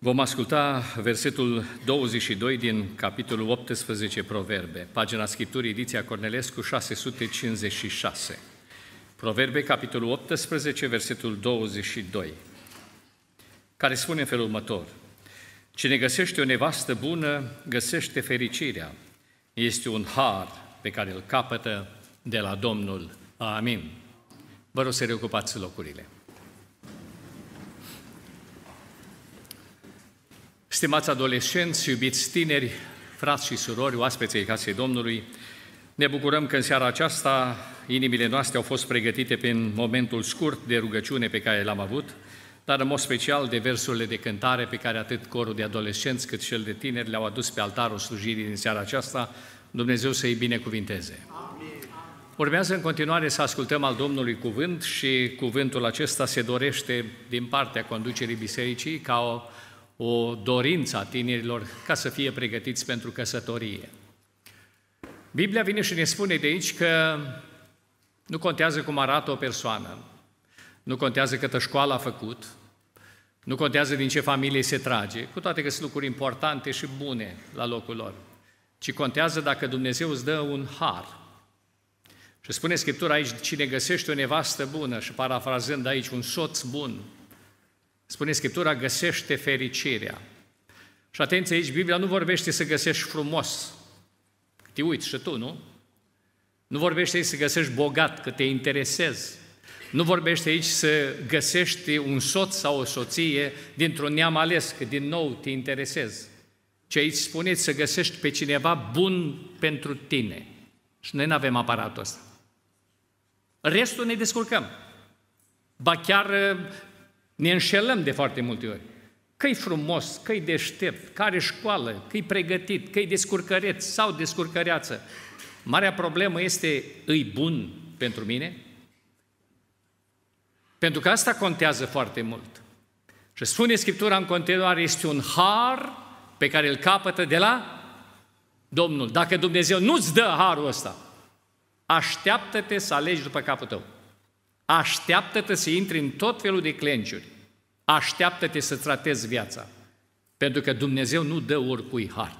Vom asculta versetul 22 din capitolul 18 Proverbe, pagina Scripturii Ediția Cornelescu 656. Proverbe, capitolul 18, versetul 22, care spune în felul următor. Cine găsește o nevastă bună, găsește fericirea. Este un har pe care îl capătă de la Domnul. Amin. Vă rog să reocupați locurile. Stimați adolescenți, iubiți tineri, frați și surori, oaspeței casei Domnului, ne bucurăm că în seara aceasta inimile noastre au fost pregătite prin momentul scurt de rugăciune pe care l-am avut, dar în mod special de versurile de cântare pe care atât corul de adolescenți cât și cel de tineri le-au adus pe altarul slujirii din seara aceasta, Dumnezeu să-i binecuvinteze. Amin. Urmează în continuare să ascultăm al Domnului cuvânt și cuvântul acesta se dorește din partea conducerii bisericii ca o o dorință a tinerilor ca să fie pregătiți pentru căsătorie. Biblia vine și ne spune de aici că nu contează cum arată o persoană, nu contează câtă școală a făcut, nu contează din ce familie se trage, cu toate că sunt lucruri importante și bune la locul lor, ci contează dacă Dumnezeu îți dă un har. Și spune Scriptura aici, cine găsește o nevastă bună, și parafrazând aici, un soț bun, spune Scriptura, găsește fericirea. Și atenție aici, Biblia nu vorbește să găsești frumos, te uiți și tu, nu? Nu vorbește aici să găsești bogat, că te interesezi. Nu vorbește aici să găsești un soț sau o soție dintr-un neam ales, că din nou te interesezi. Ce aici spuneți să găsești pe cineva bun pentru tine. Și noi nu avem aparatul ăsta. Restul ne descurcăm. Ba chiar ne înșelăm de foarte multe ori. Că-i frumos, că-i deștept, care școală, că-i pregătit, că-i descurcăreț sau descurcăreață. Marea problemă este, îi bun pentru mine? Pentru că asta contează foarte mult. Și spune Scriptura în continuare, este un har pe care îl capătă de la Domnul. Dacă Dumnezeu nu-ți dă harul ăsta, așteaptă-te să alegi după capul tău. Așteaptă-te să intri în tot felul de clenciuri. Așteaptă-te să tratezi viața. Pentru că Dumnezeu nu dă oricui har.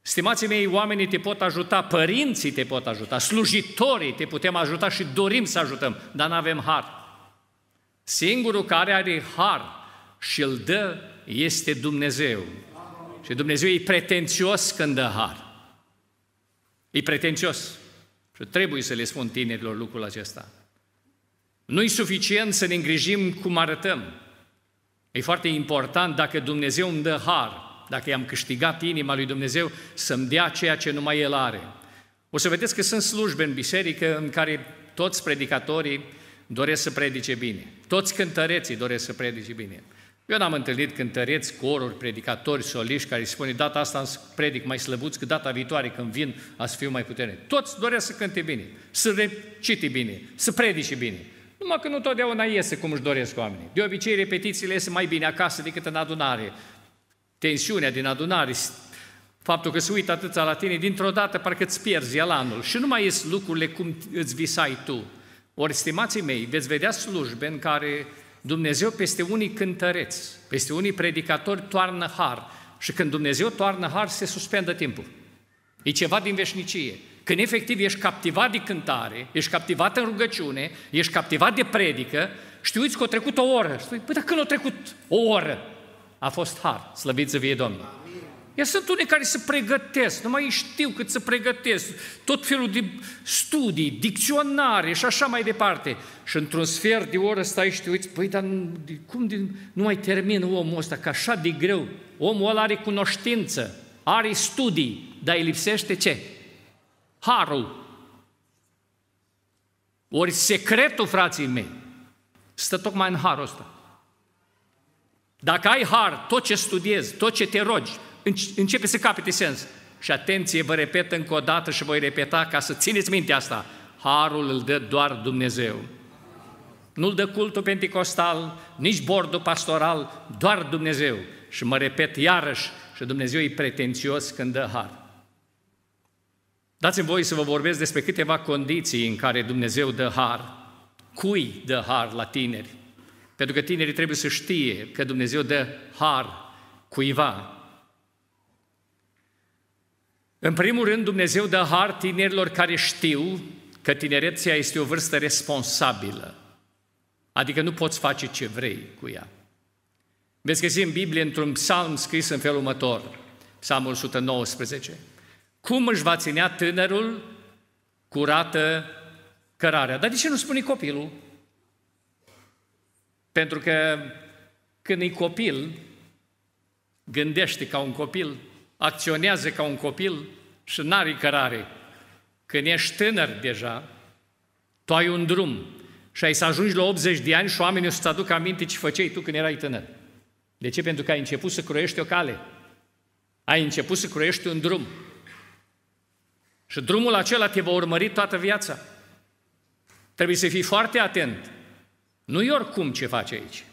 Stimații mei, oamenii te pot ajuta, părinții te pot ajuta, slujitorii te putem ajuta și dorim să ajutăm, dar nu avem har. Singurul care are har și îl dă este Dumnezeu. Și Dumnezeu e pretențios când dă har. E pretențios. Și trebuie să le spun tinerilor lucrul acesta. nu e suficient să ne îngrijim cum arătăm. E foarte important dacă Dumnezeu îmi dă har, dacă i-am câștigat inima lui Dumnezeu, să-mi dea ceea ce numai El are. O să vedeți că sunt slujbe în biserică în care toți predicatorii doresc să predice bine. Toți cântăreții doresc să predice bine. Eu n-am întâlnit cântăreți, coruri, predicatori, soliști care își spune data asta îmi predic mai slăbuți, că data viitoare când vin a să fiu mai puternic. Toți doresc să cânte bine, să recite bine, să predice bine. Numai că nu totdeauna iese cum își doresc oamenii. De obicei, repetițiile iese mai bine acasă decât în adunare. Tensiunea din adunare, faptul că se uită atâția la tine, dintr-o dată parcă îți pierzi elanul și nu mai ies lucrurile cum îți visai tu. Ori, stimații mei, veți vedea slujbe în care Dumnezeu peste unii cântăreți, peste unii predicatori toarnă har și când Dumnezeu toarnă har, se suspendă timpul. E ceva din veșnicie. Când efectiv ești captivat de cântare, ești captivat în rugăciune, ești captivat de predică știuți că a trecut o oră. Spui, păi, dar când a trecut o oră? A fost har, slăvit să fie Domnul. Ea sunt unii care se pregătesc, nu mai știu cât să pregătesc, tot felul de studii, dicționare și așa mai departe. Și într-un sfert de oră stai și te uiți, păi, dar cum de, nu mai termin omul ăsta, că așa de greu. Omul ăla are cunoștință, are studii, dar îi lipsește ce? Harul. Ori secretul, frații mei, stă tocmai în harul ăsta. Dacă ai har, tot ce studiezi, tot ce te rogi, începe să capete sens. Și atenție, vă repet încă o dată și voi repeta ca să țineți minte asta. Harul îl dă doar Dumnezeu. Nu-l dă cultul pentecostal, nici bordul pastoral, doar Dumnezeu. Și mă repet iarăși, și Dumnezeu e pretențios când dă har. Dați-mi voi să vă vorbesc despre câteva condiții în care Dumnezeu dă har. Cui dă har la tineri? Pentru că tinerii trebuie să știe că Dumnezeu dă har cuiva. În primul rând, Dumnezeu dă har tinerilor care știu că tinerețea este o vârstă responsabilă, adică nu poți face ce vrei cu ea. Veți găsi în Biblie într-un psalm scris în felul următor, psalmul 119. Cum își va ținea tânărul curată cărarea? Dar de ce nu spune copilul? Pentru că când e copil, gândește ca un copil, acționează ca un copil și n-are cărare. Când ești tânăr deja, tu ai un drum și ai să ajungi la 80 de ani și oamenii o să-ți aducă aminte ce făceai tu când erai tânăr. De ce? Pentru că ai început să croiești o cale. Ai început să croiești un drum. Și drumul acela te va urmări toată viața. Trebuie să fii foarte atent. Nu i oricum ce faci aici.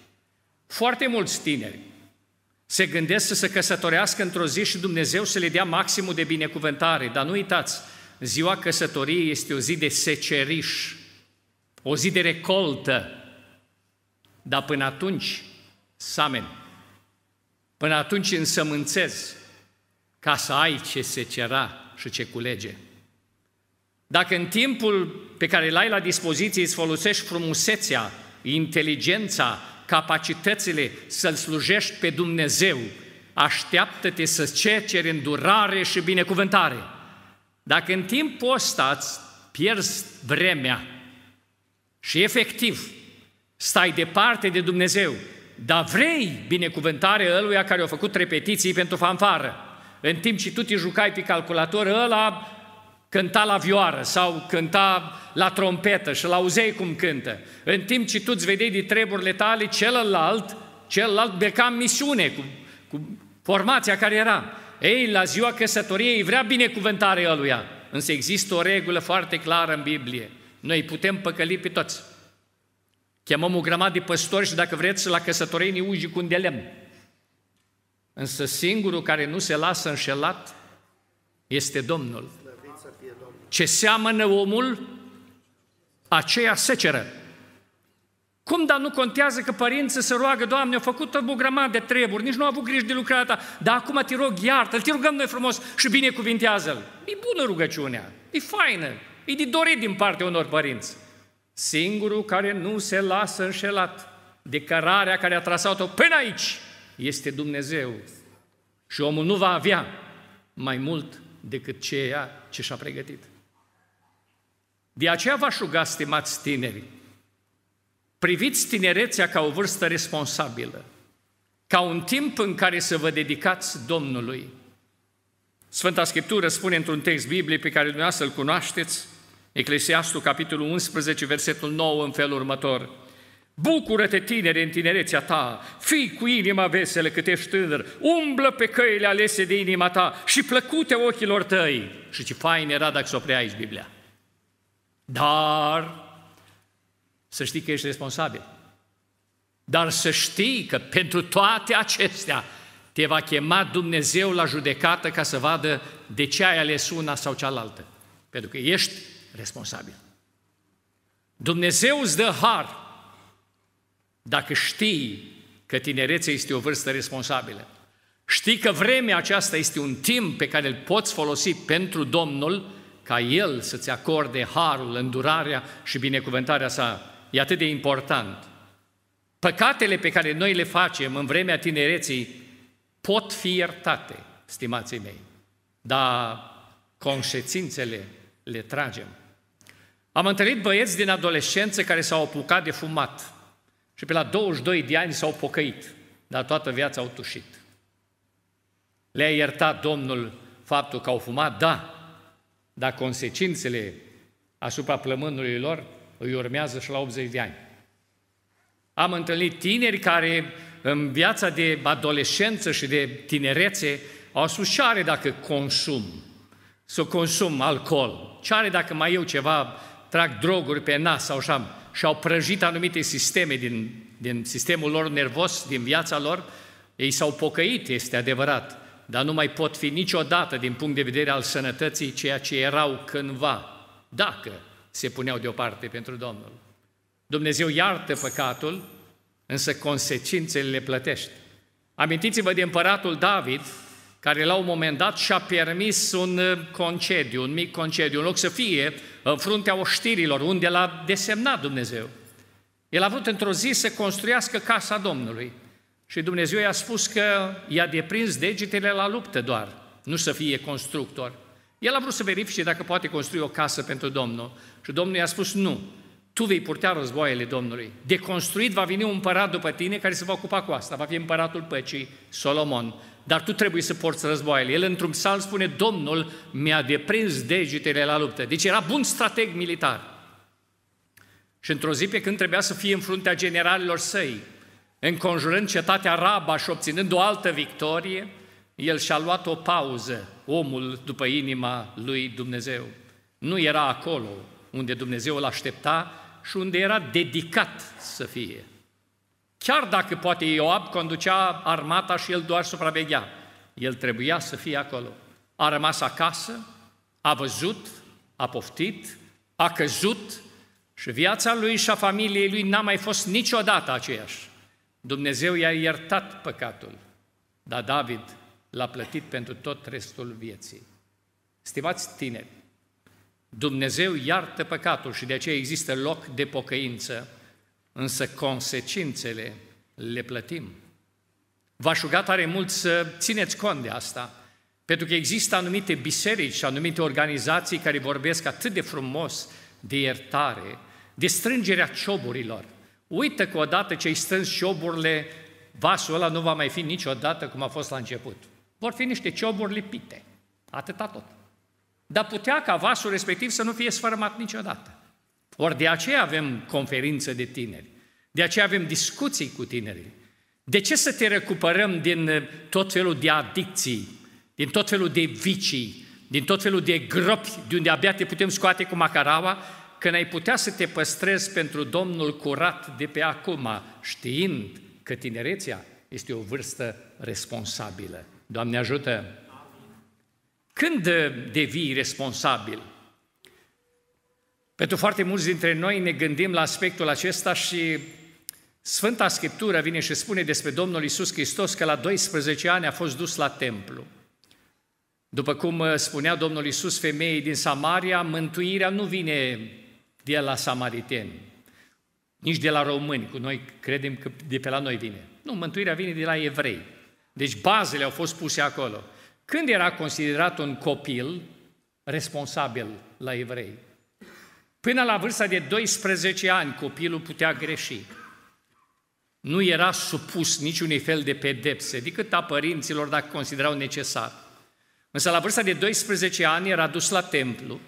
Foarte mulți tineri se gândesc să se căsătorească într-o zi și Dumnezeu să le dea maximul de binecuvântare. Dar nu uitați, ziua căsătoriei este o zi de seceriș, o zi de recoltă. Dar până atunci, samen, până atunci însămânțez ca să ai ce secera și ce culege. Dacă în timpul pe care îl ai la dispoziție îți folosești frumusețea, inteligența, capacitățile să-L slujești pe Dumnezeu, așteaptă-te să ceri îndurare și binecuvântare. Dacă în timp ăsta îți pierzi vremea și efectiv stai departe de Dumnezeu, dar vrei binecuvântare ăluia care au făcut repetiții pentru fanfară, în timp ce tu te jucai pe calculator, ăla cânta la vioară sau cânta la trompetă și la auzei cum cântă. În timp ce tu îți vedeai de treburile tale, celălalt, celălalt beca misiune cu, cu formația care era. Ei, la ziua căsătoriei vrea binecuvântarea aluia, însă există o regulă foarte clară în Biblie. Noi putem păcăli pe toți. Chemăm o grămadă de păstori și dacă vreți la căsătorie ne uji cu un de lemn. Însă singurul care nu se lasă înșelat este Domnul. Ce seamănă omul, aceea seceră. Cum, dar nu contează că părinții se roagă, Doamne, au făcut o grămadă de treburi, nici nu au avut grijă de lucrarea ta, dar acum te rog, iartă-l, te rugăm noi frumos și binecuvintează-l. E bună rugăciunea, e faină, e de dorit din partea unor părinți. Singurul care nu se lasă înșelat de cărarea care a trasat-o până aici este Dumnezeu. Și omul nu va avea mai mult decât ceea ce și-a pregătit. De aceea v-aș ruga, stimați tineri, priviți tinerețea ca o vârstă responsabilă, ca un timp în care să vă dedicați Domnului. Sfânta Scriptură spune într-un text biblic pe care dumneavoastră îl cunoașteți, Eclesiastul, capitolul 11, versetul 9, în felul următor. Bucură-te, tinere, în tinerețea ta, fii cu inima veselă cât ești tânăr, umblă pe căile alese de inima ta și plăcute ochilor tăi. Și ce fain era dacă se oprea aici Biblia. Dar să știi că ești responsabil. Dar să știi că pentru toate acestea te va chema Dumnezeu la judecată ca să vadă de ce ai ales una sau cealaltă. Pentru că ești responsabil. Dumnezeu îți dă har dacă știi că tinerețea este o vârstă responsabilă. Știi că vremea aceasta este un timp pe care îl poți folosi pentru Domnul ca El să-ți acorde harul, îndurarea și binecuvântarea sa. E atât de important. Păcatele pe care noi le facem în vremea tinereții pot fi iertate, stimații mei, dar conșețințele le tragem. Am întâlnit băieți din adolescență care s-au apucat de fumat și pe la 22 de ani s-au pocăit, dar toată viața au tușit. Le-a iertat Domnul faptul că au fumat? Da, dar consecințele asupra plămânului lor îi urmează și la 80 de ani. Am întâlnit tineri care în viața de adolescență și de tinerețe au spus ce are dacă consum, să consum alcool, ce are dacă mai eu ceva, trag droguri pe nas sau așa, și au prăjit anumite sisteme din, din sistemul lor nervos, din viața lor, ei s-au pocăit, este adevărat, dar nu mai pot fi niciodată din punct de vedere al sănătății ceea ce erau cândva, dacă se puneau deoparte pentru Domnul. Dumnezeu iartă păcatul, însă consecințele le plătește. Amintiți-vă de împăratul David, care la un moment dat și-a permis un uh, concediu, un mic concediu, în loc să fie în fruntea oștirilor, unde l-a desemnat Dumnezeu. El a vrut într-o zi să construiască casa Domnului – și Dumnezeu i-a spus că i-a deprins degetele la luptă doar, nu să fie constructor. El a vrut să verifice dacă poate construi o casă pentru Domnul. Și Domnul i-a spus nu, tu vei purta războaiele Domnului. De construit va veni un împărat după tine care se va ocupa cu asta. Va fi împăratul păcii, Solomon. Dar tu trebuie să porți războaiele. El într-un psalm spune, Domnul mi-a deprins degetele la luptă. Deci era bun strateg militar. Și într-o zi pe când trebuia să fie în fruntea generalilor săi, înconjurând cetatea Raba și obținând o altă victorie, el și-a luat o pauză, omul după inima lui Dumnezeu. Nu era acolo unde Dumnezeu îl aștepta și unde era dedicat să fie. Chiar dacă poate Ioab conducea armata și el doar supraveghea, el trebuia să fie acolo. A rămas acasă, a văzut, a poftit, a căzut și viața lui și a familiei lui n-a mai fost niciodată aceeași. Dumnezeu i-a iertat păcatul, dar David l-a plătit pentru tot restul vieții. Stimați tineri, Dumnezeu iartă păcatul și de aceea există loc de pocăință, însă consecințele le plătim. V-aș ruga tare mult să țineți cont de asta, pentru că există anumite biserici și anumite organizații care vorbesc atât de frumos de iertare, de strângerea cioburilor, Uite că odată ce-i strâns cioburile, vasul ăla nu va mai fi niciodată cum a fost la început. Vor fi niște cioburi lipite. Atâta tot. Dar putea ca vasul respectiv să nu fie sfărâmat niciodată. Ori de aceea avem conferințe de tineri. De aceea avem discuții cu tinerii. De ce să te recuperăm din eh, tot felul de adicții, din tot felul de vicii, din tot felul de gropi de unde abia te putem scoate cu macaraua când ai putea să te păstrezi pentru Domnul curat de pe acum, știind că tinerețea este o vârstă responsabilă. Doamne ajută! Când uh, devii responsabil? Pentru foarte mulți dintre noi ne gândim la aspectul acesta și Sfânta Scriptură vine și spune despre Domnul Isus Hristos că la 12 ani a fost dus la templu. După cum uh, spunea Domnul Isus femeii din Samaria, mântuirea nu vine de la samariteni, nici de la români, cu noi credem că de pe la noi vine. Nu, mântuirea vine de la evrei. Deci bazele au fost puse acolo. Când era considerat un copil responsabil la evrei? Până la vârsta de 12 ani copilul putea greși. Nu era supus niciunui fel de pedepse, decât a părinților dacă considerau necesar. Însă la vârsta de 12 ani era dus la templu,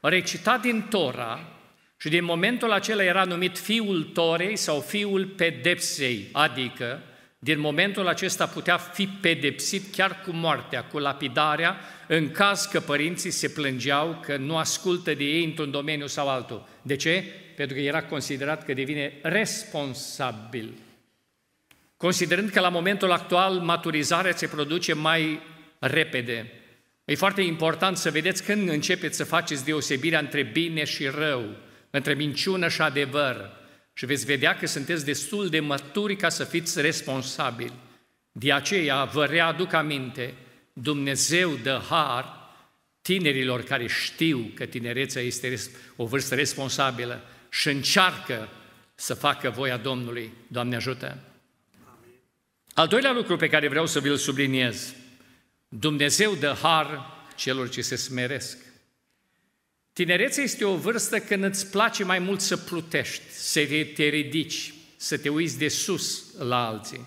recita din Tora și din momentul acela era numit fiul Torei sau fiul pedepsei, adică din momentul acesta putea fi pedepsit chiar cu moartea, cu lapidarea, în caz că părinții se plângeau că nu ascultă de ei într-un domeniu sau altul. De ce? Pentru că era considerat că devine responsabil. Considerând că la momentul actual maturizarea se produce mai repede, e foarte important să vedeți când începeți să faceți deosebirea între bine și rău între minciună și adevăr și veți vedea că sunteți destul de mături ca să fiți responsabili. De aceea vă readuc aminte, Dumnezeu dă har tinerilor care știu că tinerețea este o vârstă responsabilă și încearcă să facă voia Domnului. Doamne ajută! Al doilea lucru pe care vreau să vi-l subliniez, Dumnezeu dă har celor ce se smeresc. Tinerețea este o vârstă când îți place mai mult să plutești, să te ridici, să te uiți de sus la alții.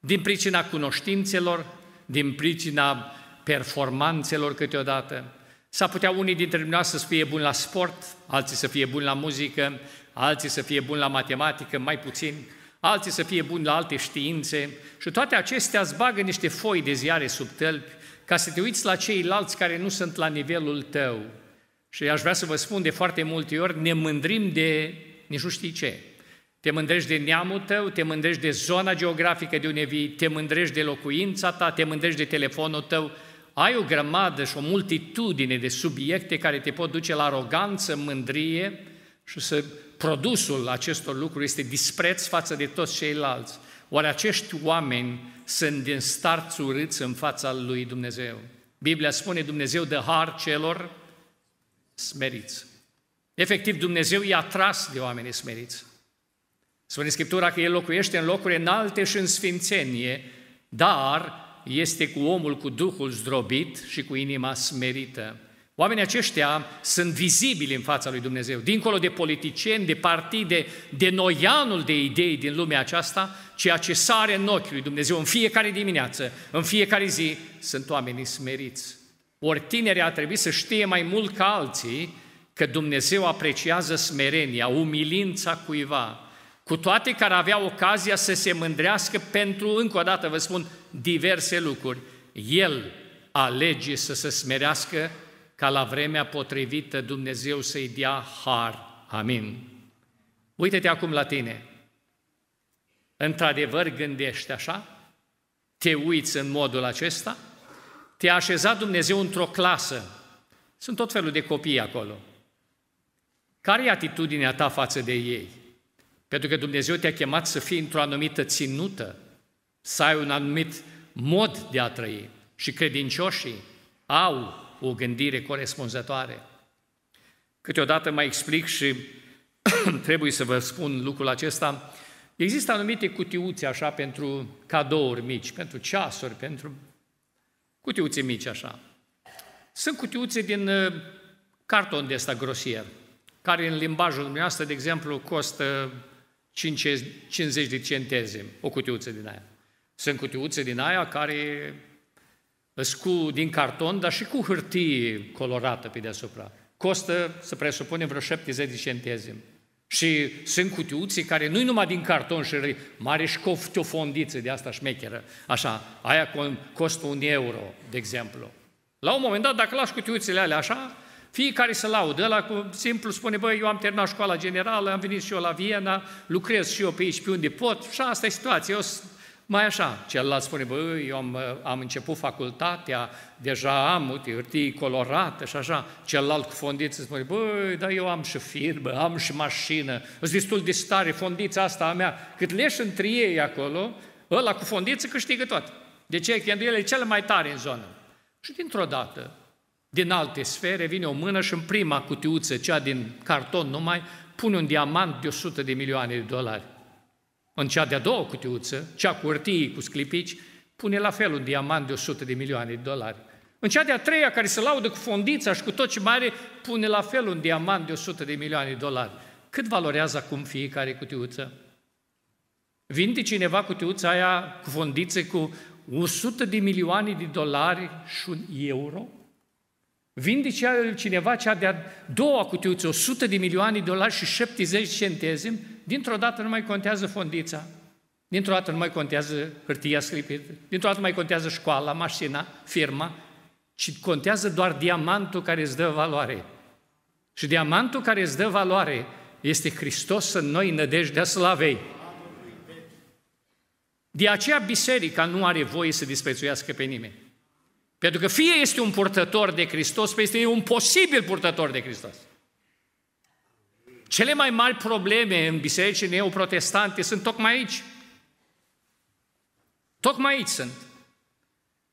Din pricina cunoștințelor, din pricina performanțelor câteodată. S-ar putea unii dintre noi să fie buni la sport, alții să fie buni la muzică, alții să fie buni la matematică, mai puțin, alții să fie buni la alte științe și toate acestea îți bagă niște foi de ziare sub tălpi ca să te uiți la ceilalți care nu sunt la nivelul tău și aș vrea să vă spun de foarte multe ori, ne mândrim de nici nu știi ce. Te mândrești de neamul tău, te mândrești de zona geografică de unde vii, te mândrești de locuința ta, te mândrești de telefonul tău. Ai o grămadă și o multitudine de subiecte care te pot duce la aroganță, mândrie și să produsul acestor lucruri este dispreț față de toți ceilalți. Oare acești oameni sunt din starți urâți în fața lui Dumnezeu? Biblia spune Dumnezeu de har celor smeriți. Efectiv, Dumnezeu i-a tras de oamenii smeriți. Spune Scriptura că El locuiește în locuri înalte și în sfințenie, dar este cu omul cu duhul zdrobit și cu inima smerită. Oamenii aceștia sunt vizibili în fața lui Dumnezeu, dincolo de politicieni, de partide, de noianul de idei din lumea aceasta, ceea ce sare în ochii lui Dumnezeu în fiecare dimineață, în fiecare zi, sunt oamenii smeriți. Ori tinerii ar trebui să știe mai mult ca alții că Dumnezeu apreciază smerenia, umilința cuiva, cu toate care aveau ocazia să se mândrească pentru, încă o dată vă spun, diverse lucruri. El alege să se smerească ca la vremea potrivită Dumnezeu să-i dea har. Amin. Uită-te acum la tine. Într-adevăr gândești așa? Te uiți în modul acesta? Te-a așezat Dumnezeu într-o clasă. Sunt tot felul de copii acolo. Care e atitudinea ta față de ei? Pentru că Dumnezeu te-a chemat să fii într-o anumită ținută, să ai un anumit mod de a trăi. Și credincioșii au o gândire corespunzătoare. Câteodată mai explic și trebuie să vă spun lucrul acesta. Există anumite cutiuțe așa pentru cadouri mici, pentru ceasuri, pentru Cutiuțe mici așa. Sunt cutiuțe din uh, carton de ăsta grosier, care în limbajul dumneavoastră, de exemplu, costă 50 de centezi. o cutiuță din aia. Sunt cutiuțe din aia care cu din carton, dar și cu hârtie colorată pe deasupra. Costă, să presupunem, vreo 70 de și sunt cutiuții care nu-i numai din carton și și cofte o fondiță de asta șmecheră, așa, aia costă un euro, de exemplu. La un moment dat, dacă lași cutiuțele alea așa, fiecare se laudă, la cu simplu spune, băi, eu am terminat școala generală, am venit și eu la Viena, lucrez și eu pe aici, pe unde pot, și asta e situația, eu sunt mai așa, celălalt spune, bă, eu am, am început facultatea, deja am, uite, hârtii colorate și așa. Celălalt cu fondiță spune, bă, dar eu am și firmă, am și mașină, sunt destul de stare, fondița asta a mea. Cât leși între ei acolo, ăla cu fondiță câștigă tot. De ce? Pentru el e cel mai tare în zonă. Și dintr-o dată, din alte sfere, vine o mână și în prima cutiuță, cea din carton numai, pune un diamant de 100 de milioane de dolari. În cea de-a doua cutiuță, cea cu urtii, cu sclipici, pune la fel un diamant de 100 de milioane de dolari. În cea de-a treia, care se laudă cu fondița și cu tot ce are, pune la fel un diamant de 100 de milioane de dolari. Cât valorează acum fiecare cutiuță? Vinde cineva cutiuța aia cu fondițe cu 100 de milioane de dolari și un euro? Vinde cineva cea de-a doua cutiuță, 100 de milioane de dolari și 70 centezimi dintr-o dată nu mai contează fondița, dintr-o dată nu mai contează hârtia scripită, dintr-o dată nu mai contează școala, mașina, firma, ci contează doar diamantul care îți dă valoare. Și diamantul care îți dă valoare este Hristos în noi, nădejdea slavei. De aceea biserica nu are voie să disprețuiască pe nimeni. Pentru că fie este un purtător de Hristos, fie este un posibil purtător de Hristos. Cele mai mari probleme în bisericii neoprotestante sunt tocmai aici. Tocmai aici sunt.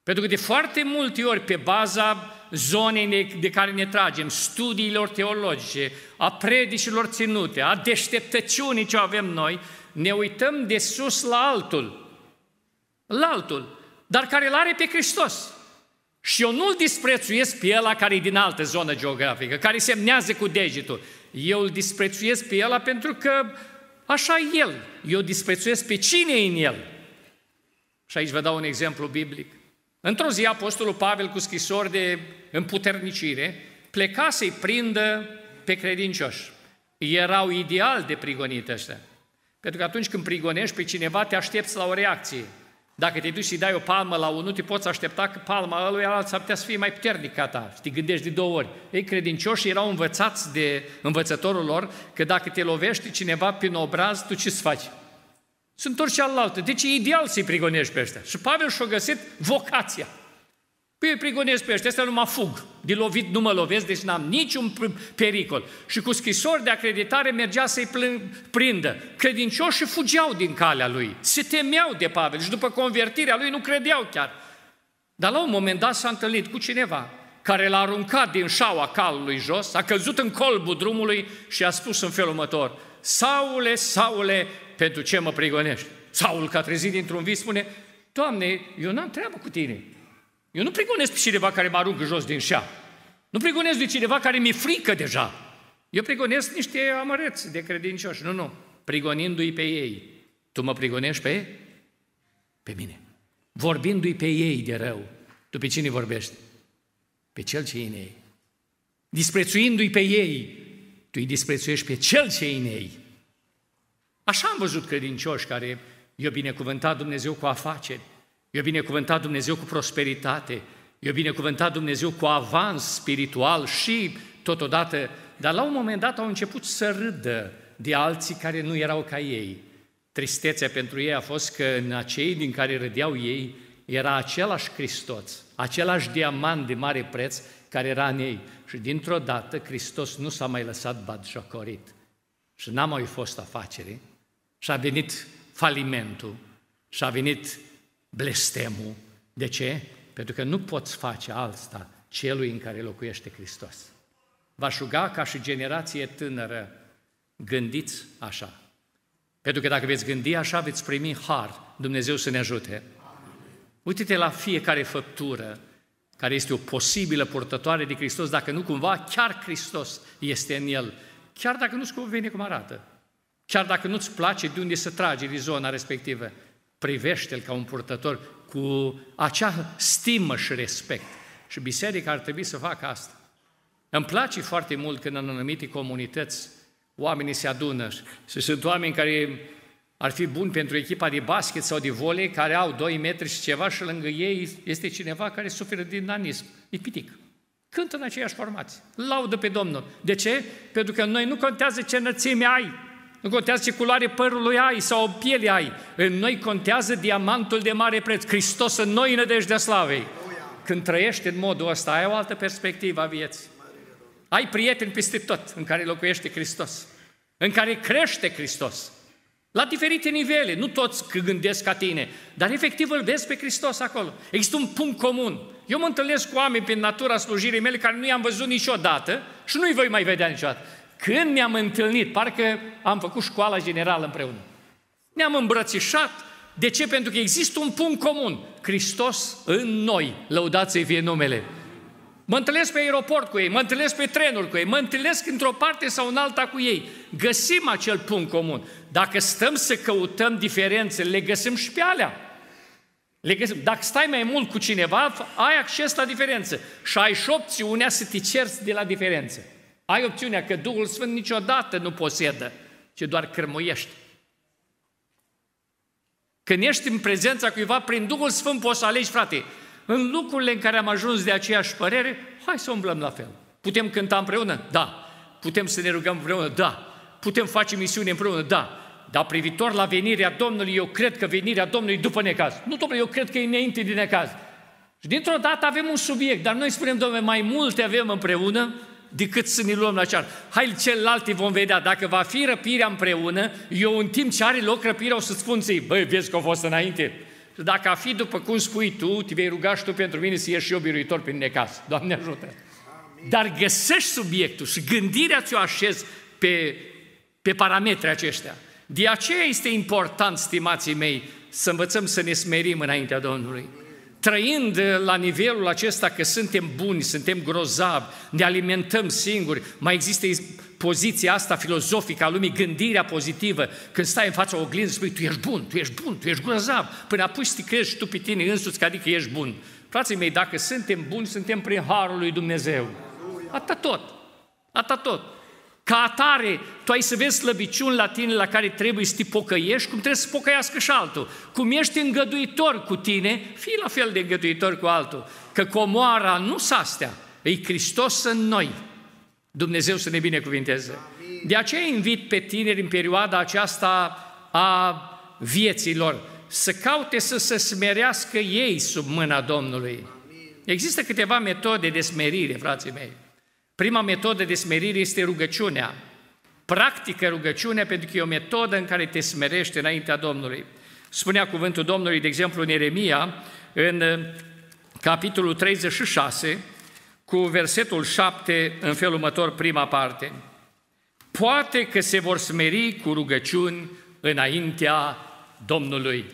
Pentru că de foarte multe ori, pe baza zonei de care ne tragem, studiilor teologice, a predicilor ținute, a deșteptăciunii ce avem noi, ne uităm de sus la altul. La altul. Dar care îl are pe Hristos. Și eu nu-l disprețuiesc pe ăla care e din altă zonă geografică, care semnează cu degetul eu îl disprețuiesc pe el pentru că așa e el. Eu disprețuiesc pe cine e în el. Și aici vă dau un exemplu biblic. Într-o zi, Apostolul Pavel, cu scrisori de împuternicire, pleca să-i prindă pe credincioși. Erau ideal de prigonit ăștia. Pentru că atunci când prigonești pe cineva, te aștepți la o reacție. Dacă te duci și dai o palmă la unul, te poți aștepta că palma lui alt ar putea să fie mai puternic ca ta. Și te gândești de două ori. Ei credincioși erau învățați de învățătorul lor că dacă te lovești cineva prin obraz, tu ce să faci? orice întorci alaltă. Deci e ideal să-i prigonești pe ăștia. Și Pavel și-a găsit vocația. Păi îi prigonești pe ăștia, ăștia numai fug de lovit nu mă lovesc, deci n-am niciun pericol. Și cu scrisori de acreditare mergea să-i prindă. Credincioșii fugeau din calea lui, se temeau de Pavel și după convertirea lui nu credeau chiar. Dar la un moment dat s-a întâlnit cu cineva care l-a aruncat din șaua calului jos, a căzut în colbul drumului și a spus în felul următor, Saule, Saule, pentru ce mă prigonești? Saul, că a trezit dintr-un vis, spune, Doamne, eu n-am treabă cu tine, eu nu prigonesc pe cineva care mă aruncă jos din șa. Nu prigonesc de cineva care mi-e frică deja. Eu prigonesc niște amăreți de credincioși. Nu, nu. Prigonindu-i pe ei. Tu mă prigonești pe? Pe mine. Vorbindu-i pe ei de rău. Tu pe cine vorbești? Pe cel ce e în ei. Disprețuindu-i pe ei, tu îi disprețuiești pe cel ce e în ei. Așa am văzut credincioși care i au binecuvântat Dumnezeu cu afaceri, I-a binecuvântat Dumnezeu cu prosperitate, i-a binecuvântat Dumnezeu cu avans spiritual și totodată, dar la un moment dat au început să râdă de alții care nu erau ca ei. Tristețea pentru ei a fost că în acei din care râdeau ei era același Hristos, același diamant de mare preț care era în ei. Și dintr-o dată Hristos nu s-a mai lăsat batjocorit și n-a mai fost afacere și a venit falimentul și a venit blestemul. De ce? Pentru că nu poți face asta celui în care locuiește Hristos. Va aș ruga ca și generație tânără, gândiți așa. Pentru că dacă veți gândi așa, veți primi har. Dumnezeu să ne ajute. Uite-te la fiecare făptură care este o posibilă purtătoare de Hristos, dacă nu cumva chiar Hristos este în el, chiar dacă nu-ți convine cum arată, chiar dacă nu-ți place de unde se trage din zona respectivă, privește-l ca un purtător cu acea stimă și respect. Și biserica ar trebui să facă asta. Îmi place foarte mult când în anumite comunități oamenii se adună și sunt oameni care ar fi buni pentru echipa de basket sau de volei, care au 2 metri și ceva și lângă ei este cineva care suferă din nanism. E pitic. Cântă în aceeași formație. Laudă pe Domnul. De ce? Pentru că noi nu contează ce înălțime ai, nu contează ce culoare părului ai sau piele ai. În noi contează diamantul de mare preț. Hristos în noi nădejdea slavei. Când trăiești în modul ăsta, ai o altă perspectivă a vieții. Ai prieteni peste tot în care locuiește Hristos. În care crește Hristos. La diferite nivele, nu toți gândesc ca tine, dar efectiv îl vezi pe Hristos acolo. Există un punct comun. Eu mă întâlnesc cu oameni prin natura slujirii mele care nu i-am văzut niciodată și nu-i voi mai vedea niciodată. Când ne-am întâlnit, parcă am făcut școala generală împreună. Ne-am îmbrățișat. De ce? Pentru că există un punct comun. Hristos în noi. Lăudați-i fie numele. Mă întâlnesc pe aeroport cu ei, mă întâlnesc pe trenuri cu ei, mă întâlnesc într-o parte sau în alta cu ei. Găsim acel punct comun. Dacă stăm să căutăm diferențe, le găsim și pe alea. Le găsim. Dacă stai mai mult cu cineva, ai acces la diferență și ai și opțiunea să te cerți de la diferență. Ai opțiunea că Duhul Sfânt niciodată nu posedă, ci doar cărmuiește. Când ești în prezența cuiva, prin Duhul Sfânt poți să alegi, frate, în lucrurile în care am ajuns de aceeași părere, hai să umblăm la fel. Putem cânta împreună? Da. Putem să ne rugăm împreună? Da. Putem face misiune împreună? Da. Dar privitor la venirea Domnului, eu cred că venirea Domnului după necaz. Nu, domnule, eu cred că e înainte din necaz. Și dintr-o dată avem un subiect, dar noi spunem, domnule, mai multe avem împreună decât să ne luăm la cear. Hai, îi vom vedea. Dacă va fi răpirea împreună, eu în timp ce are loc răpirea o să spun ție, băi, vezi că a fost înainte. dacă a fi după cum spui tu, te vei ruga și tu pentru mine să ieși și eu biruitor prin necaz. Doamne ajută! Amin. Dar găsești subiectul și gândirea ți-o așezi pe, pe parametri aceștia. De aceea este important, stimații mei, să învățăm să ne smerim înaintea Domnului trăind eh, la nivelul acesta că suntem buni, suntem grozavi, ne alimentăm singuri, mai există poziția asta filozofică a lumii, gândirea pozitivă, când stai în fața oglinzii, spui, tu ești bun, tu ești bun, tu ești grozav, până apoi să te crezi tu pe tine însuți, că adică ești bun. Frații mei, dacă suntem buni, suntem prin Harul lui Dumnezeu. Atât tot. Atât tot. Ca atare, tu ai să vezi slăbiciuni la tine la care trebuie să te pocăiești, cum trebuie să pocăiască și altul. Cum ești îngăduitor cu tine, fii la fel de îngăduitor cu altul. Că comoara nu s astea, e Hristos în noi. Dumnezeu să ne binecuvinteze. De aceea invit pe tineri în perioada aceasta a vieților să caute să se smerească ei sub mâna Domnului. Există câteva metode de smerire, frații mei. Prima metodă de smerire este rugăciunea. Practică rugăciunea pentru că e o metodă în care te smerești înaintea Domnului. Spunea cuvântul Domnului, de exemplu, în Eremia, în uh, capitolul 36, cu versetul 7, în felul următor, prima parte. Poate că se vor smeri cu rugăciuni înaintea Domnului.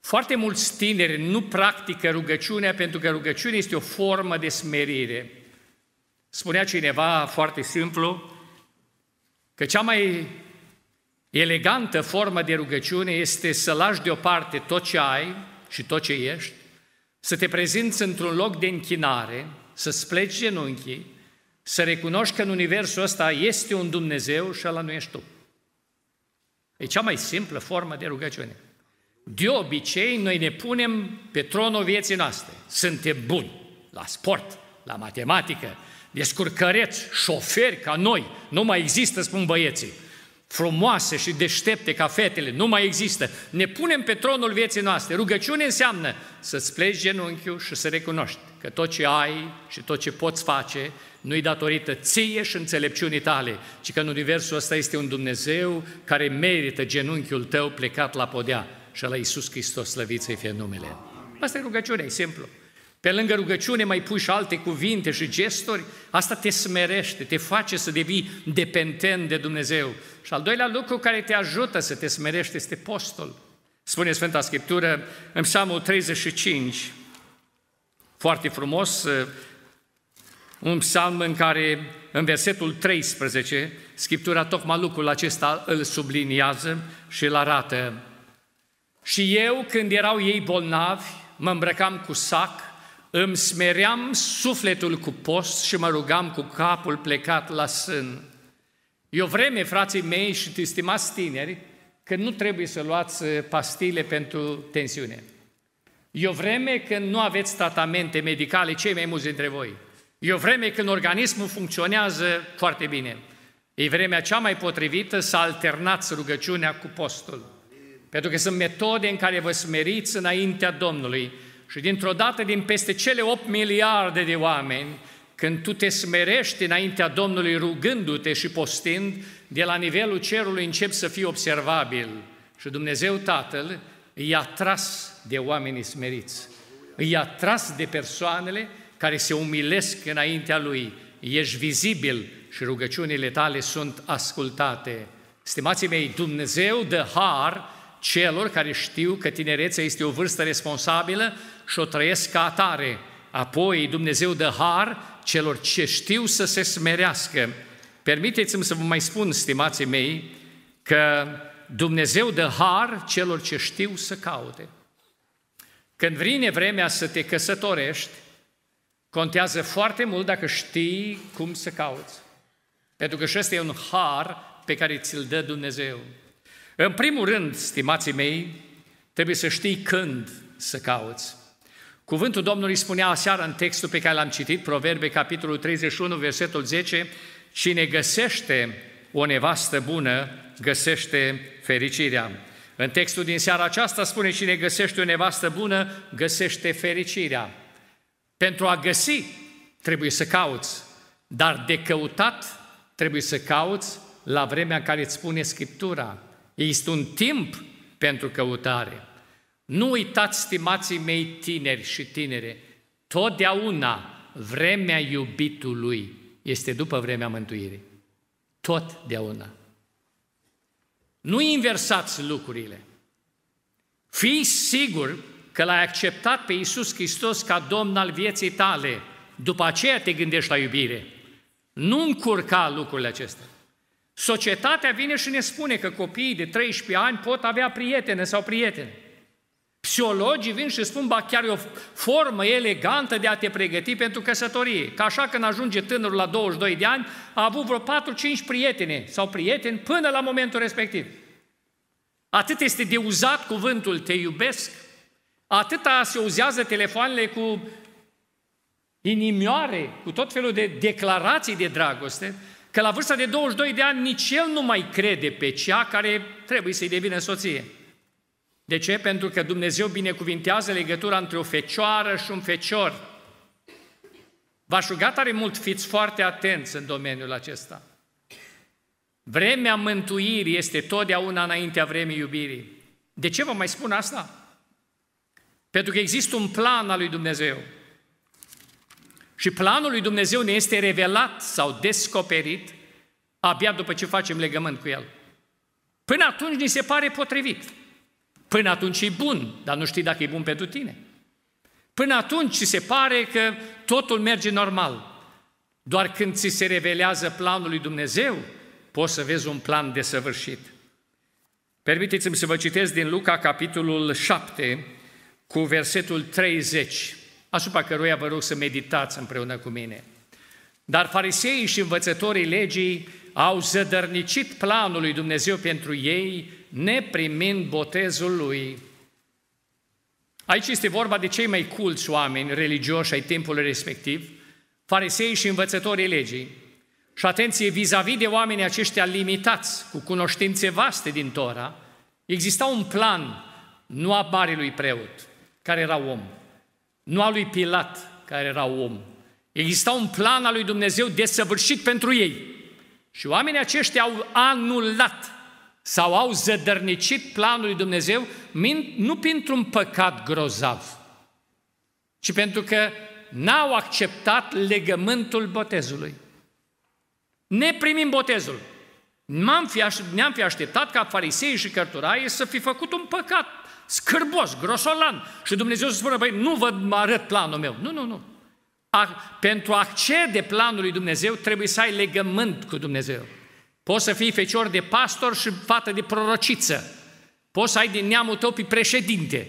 Foarte mulți tineri nu practică rugăciunea pentru că rugăciunea este o formă de smerire. Spunea cineva foarte simplu că cea mai elegantă formă de rugăciune este să lași deoparte tot ce ai și tot ce ești, să te prezinți într-un loc de închinare, să-ți pleci genunchii, să recunoști că în universul ăsta este un Dumnezeu și ăla nu ești tu. E cea mai simplă formă de rugăciune. De obicei, noi ne punem pe tronul vieții noastre. Suntem buni la sport, la matematică, descurcăreți, șoferi ca noi, nu mai există, spun băieții, frumoase și deștepte ca fetele, nu mai există. Ne punem pe tronul vieții noastre. Rugăciune înseamnă să-ți pleci genunchiul și să recunoști că tot ce ai și tot ce poți face nu-i datorită ție și înțelepciunii tale, ci că în universul ăsta este un Dumnezeu care merită genunchiul tău plecat la podea și la Iisus Hristos slăvit să fie numele. Asta e rugăciunea, e simplu. Pe lângă rugăciune mai pui și alte cuvinte și gesturi, asta te smerește, te face să devii dependent de Dumnezeu. Și al doilea lucru care te ajută să te smerești este postul. Spune Sfânta Scriptură în Psalmul 35, foarte frumos, eh, un psalm în care, în versetul 13, Scriptura tocmai lucrul acesta îl subliniază și îl arată. Și eu, când erau ei bolnavi, mă îmbrăcam cu sac îmi smeream sufletul cu post și mă rugam cu capul plecat la sân. E o vreme, frații mei și stimați tineri, că nu trebuie să luați uh, pastile pentru tensiune. E o vreme când nu aveți tratamente medicale, cei mai mulți dintre voi. E o vreme când organismul funcționează foarte bine. E vremea cea mai potrivită să alternați rugăciunea cu postul. Pentru că sunt metode în care vă smeriți înaintea Domnului și dintr-o dată din peste cele 8 miliarde de oameni, când tu te smerești înaintea Domnului rugându-te și postind, de la nivelul cerului încep să fii observabil. Și Dumnezeu Tatăl i-a tras de oamenii smeriți, i-a tras de persoanele care se umilesc înaintea Lui. Ești vizibil și rugăciunile tale sunt ascultate. Stimații mei, Dumnezeu dă har celor care știu că tinerețea este o vârstă responsabilă și o trăiesc ca atare. Apoi Dumnezeu dă har celor ce știu să se smerească. Permiteți-mi să vă mai spun, stimații mei, că Dumnezeu dă har celor ce știu să caute. Când vine vremea să te căsătorești, contează foarte mult dacă știi cum să cauți. Pentru că și ăsta e un har pe care ți-l dă Dumnezeu. În primul rând, stimații mei, trebuie să știi când să cauți. Cuvântul Domnului spunea aseară în textul pe care l-am citit, Proverbe, capitolul 31, versetul 10, Cine găsește o nevastă bună, găsește fericirea. În textul din seara aceasta spune, cine găsește o nevastă bună, găsește fericirea. Pentru a găsi, trebuie să cauți, dar de căutat, trebuie să cauți la vremea în care îți spune Scriptura. Este un timp pentru căutare. Nu uitați, stimații mei tineri și tinere, totdeauna vremea iubitului este după vremea mântuirii. Totdeauna. Nu inversați lucrurile. Fii sigur că l-ai acceptat pe Iisus Hristos ca Domn al vieții tale. După aceea te gândești la iubire. Nu încurca lucrurile acestea. Societatea vine și ne spune că copiii de 13 ani pot avea prietene sau prietene. Psihologii vin și spun, ba chiar e o formă elegantă de a te pregăti pentru căsătorie. Ca așa când ajunge tânărul la 22 de ani, a avut vreo 4-5 prietene sau prieteni până la momentul respectiv. Atât este de uzat cuvântul te iubesc, atâta se uzează telefoanele cu inimioare, cu tot felul de declarații de dragoste, că la vârsta de 22 de ani nici el nu mai crede pe cea care trebuie să-i devină soție. De ce? Pentru că Dumnezeu binecuvintează legătura între o fecioară și un fecior. V-aș ruga tare mult, fiți foarte atenți în domeniul acesta. Vremea mântuirii este totdeauna înaintea vremii iubirii. De ce vă mai spun asta? Pentru că există un plan al lui Dumnezeu. Și planul lui Dumnezeu ne este revelat sau descoperit abia după ce facem legământ cu El. Până atunci ni se pare potrivit. Până atunci e bun, dar nu știi dacă e bun pentru tine. Până atunci se pare că totul merge normal. Doar când ți se revelează planul lui Dumnezeu, poți să vezi un plan desăvârșit. Permiteți-mi să vă citesc din Luca, capitolul 7, cu versetul 30, asupra căruia vă rog să meditați împreună cu mine. Dar fariseii și învățătorii legii au zădărnicit planul lui Dumnezeu pentru ei neprimind botezul lui. Aici este vorba de cei mai culți oameni religioși ai timpului respectiv, farisei și învățătorii legii. Și atenție, vis-a-vis de oamenii aceștia limitați, cu cunoștințe vaste din Tora, exista un plan, nu a marelui preot, care era om, nu a lui Pilat, care era om. Exista un plan al lui Dumnezeu desăvârșit pentru ei. Și oamenii aceștia au anulat sau au zădărnicit planul lui Dumnezeu nu printr-un păcat grozav, ci pentru că n-au acceptat legământul botezului. Ne primim botezul. Ne-am fi, ne fi așteptat ca farisei și cărturaie să fi făcut un păcat scârbos, grosolan. Și Dumnezeu să spună, băi, nu vă arăt planul meu. Nu, nu, nu. A, pentru a accede planului Dumnezeu trebuie să ai legământ cu Dumnezeu. Poți să fii fecior de pastor și fată de prorociță. Poți să ai din neamul tău pe președinte.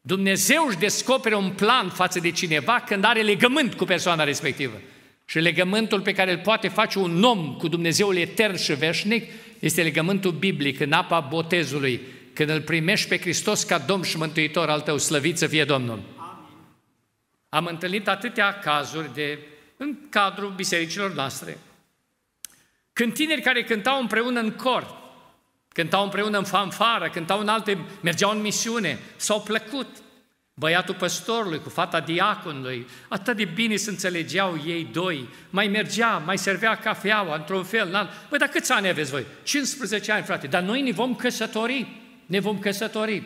Dumnezeu își descopere un plan față de cineva când are legământ cu persoana respectivă. Și legământul pe care îl poate face un om cu Dumnezeul etern și veșnic este legământul biblic în apa botezului, când îl primești pe Hristos ca Domn și Mântuitor al tău, slăvit să fie Domnul. Amin. Am întâlnit atâtea cazuri de, în cadrul bisericilor noastre, când tineri care cântau împreună în cor, cântau împreună în fanfară, cântau în alte, mergeau în misiune, s-au plăcut. Băiatul păstorului cu fata diaconului, atât de bine se înțelegeau ei doi, mai mergea, mai servea cafeaua într-un fel, în alt. Băi, dar câți ani aveți voi? 15 ani, frate, dar noi ne vom căsători, ne vom căsători.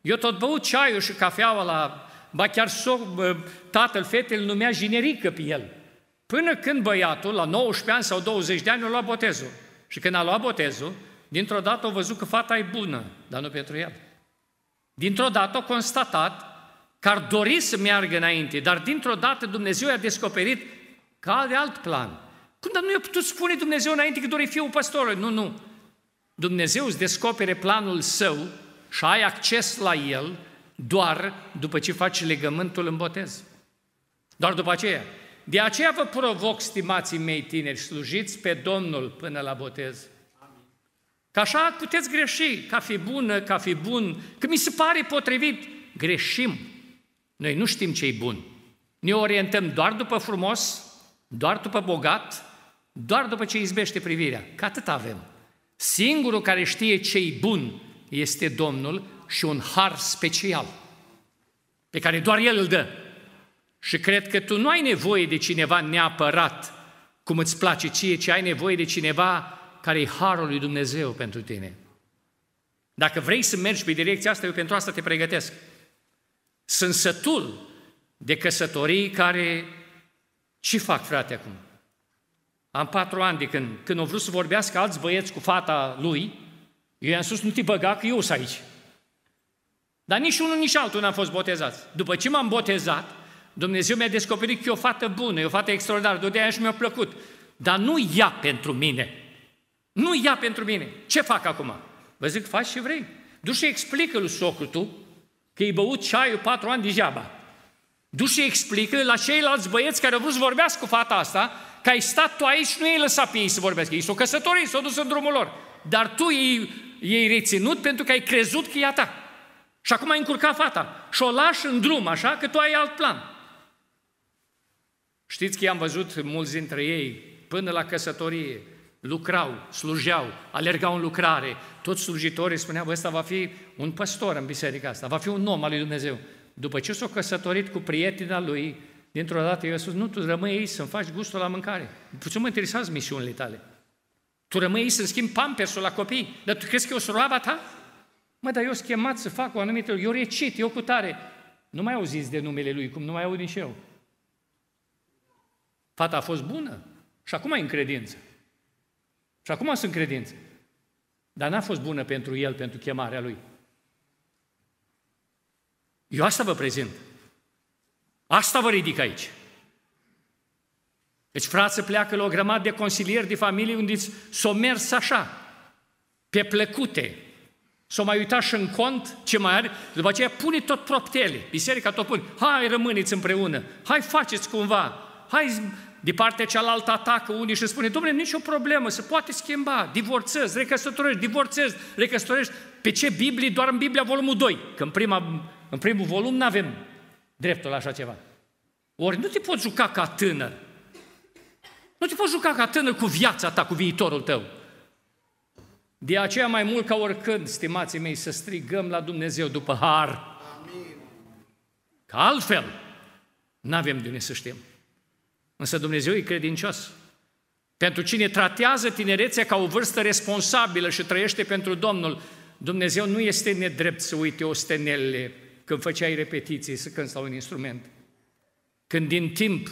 Eu tot băut ceaiul și cafeaua la, ba chiar so, tatăl fetei îl numea jinerică pe el, Până când băiatul, la 19 ani sau 20 de ani, a luat botezul. Și când a luat botezul, dintr-o dată a văzut că fata e bună, dar nu pentru el. Dintr-o dată a constatat că ar dori să meargă înainte, dar dintr-o dată Dumnezeu i-a descoperit că are alt plan. Cum dar nu i-a putut spune Dumnezeu înainte că dori fiul păstorului? Nu, nu. Dumnezeu îți descopere planul său și ai acces la el doar după ce faci legământul în botez. Doar după aceea. De aceea vă provoc, stimații mei tineri, slujiți pe Domnul până la botez. Că așa puteți greși, ca fi bună, ca fi bun, că mi se pare potrivit. Greșim. Noi nu știm ce-i bun. Ne orientăm doar după frumos, doar după bogat, doar după ce izbește privirea. Că atât avem. Singurul care știe ce-i bun este Domnul și un har special pe care doar El îl dă. Și cred că tu nu ai nevoie de cineva neapărat, cum îți place ție, ci ai nevoie de cineva care e harul lui Dumnezeu pentru tine. Dacă vrei să mergi pe direcția asta, eu pentru asta te pregătesc. Sunt sătul de căsătorii care... Ce fac, frate, acum? Am patru ani de când, când au vrut să vorbească alți băieți cu fata lui, eu i-am spus, nu te băga că eu sunt aici. Dar nici unul, nici altul n-am fost botezat. După ce m-am botezat, Dumnezeu mi-a descoperit că e o fată bună, e o fată extraordinară, de aia și mi-a plăcut. Dar nu ia pentru mine. Nu ia pentru mine. Ce fac acum? Vă zic, faci ce vrei. Du și explică lui socul tu că i băut ceaiul patru ani degeaba. Du și explică la ceilalți băieți care au vrut să vorbească cu fata asta că ai stat tu aici, nu i-ai lăsat pe ei să vorbească. Ei s-au căsătorit, s-au dus în drumul lor. Dar tu ei, ei reținut pentru că ai crezut că e a ta. Și acum ai încurcat fata și o lași în drum, așa, că tu ai alt plan. Știți că i-am văzut mulți dintre ei până la căsătorie, lucrau, slujeau, alergau în lucrare. Toți slujitorii spuneau, ăsta va fi un păstor în biserica asta, va fi un om al lui Dumnezeu. După ce s au căsătorit cu prietena lui, dintr-o dată i-a spus, nu, tu rămâi aici să-mi faci gustul la mâncare. Puțin mă interesează misiunile tale. Tu rămâi aici să-mi schimbi pampersul la copii, dar tu crezi că e o slava ta? Mă, dar eu sunt chemat să fac o anumită... Eu recit, eu cu tare. Nu mai auziți de numele lui, cum nu mai aud nici eu. Fata a fost bună și acum e în credință. Și acum sunt credință. Dar n-a fost bună pentru el, pentru chemarea lui. Eu asta vă prezint. Asta vă ridic aici. Deci frață pleacă la o grămadă de consilieri de familie unde s-o mers așa, pe plăcute, S-o mai uita și în cont ce mai are, după aceea pune tot proptele, biserica tot pune, hai rămâneți împreună, hai faceți cumva, Hai de partea cealaltă atacă unii și spune, domnule, nicio problemă, se poate schimba, divorțez, recăsătorești, divorțez, recăsătorești. Pe ce Biblie? Doar în Biblia volumul 2, că în, prima, în primul volum nu avem dreptul la așa ceva. Ori nu te poți juca ca tânăr. Nu te poți juca ca tânăr cu viața ta, cu viitorul tău. De aceea mai mult ca oricând, stimații mei, să strigăm la Dumnezeu după har. Amin. Că altfel, nu avem de unde să știm. Însă Dumnezeu e credincios. Pentru cine tratează tinerețea ca o vârstă responsabilă și trăiește pentru Domnul, Dumnezeu nu este nedrept să uite ostenelele când făceai repetiții, să cânti la un instrument. Când din timp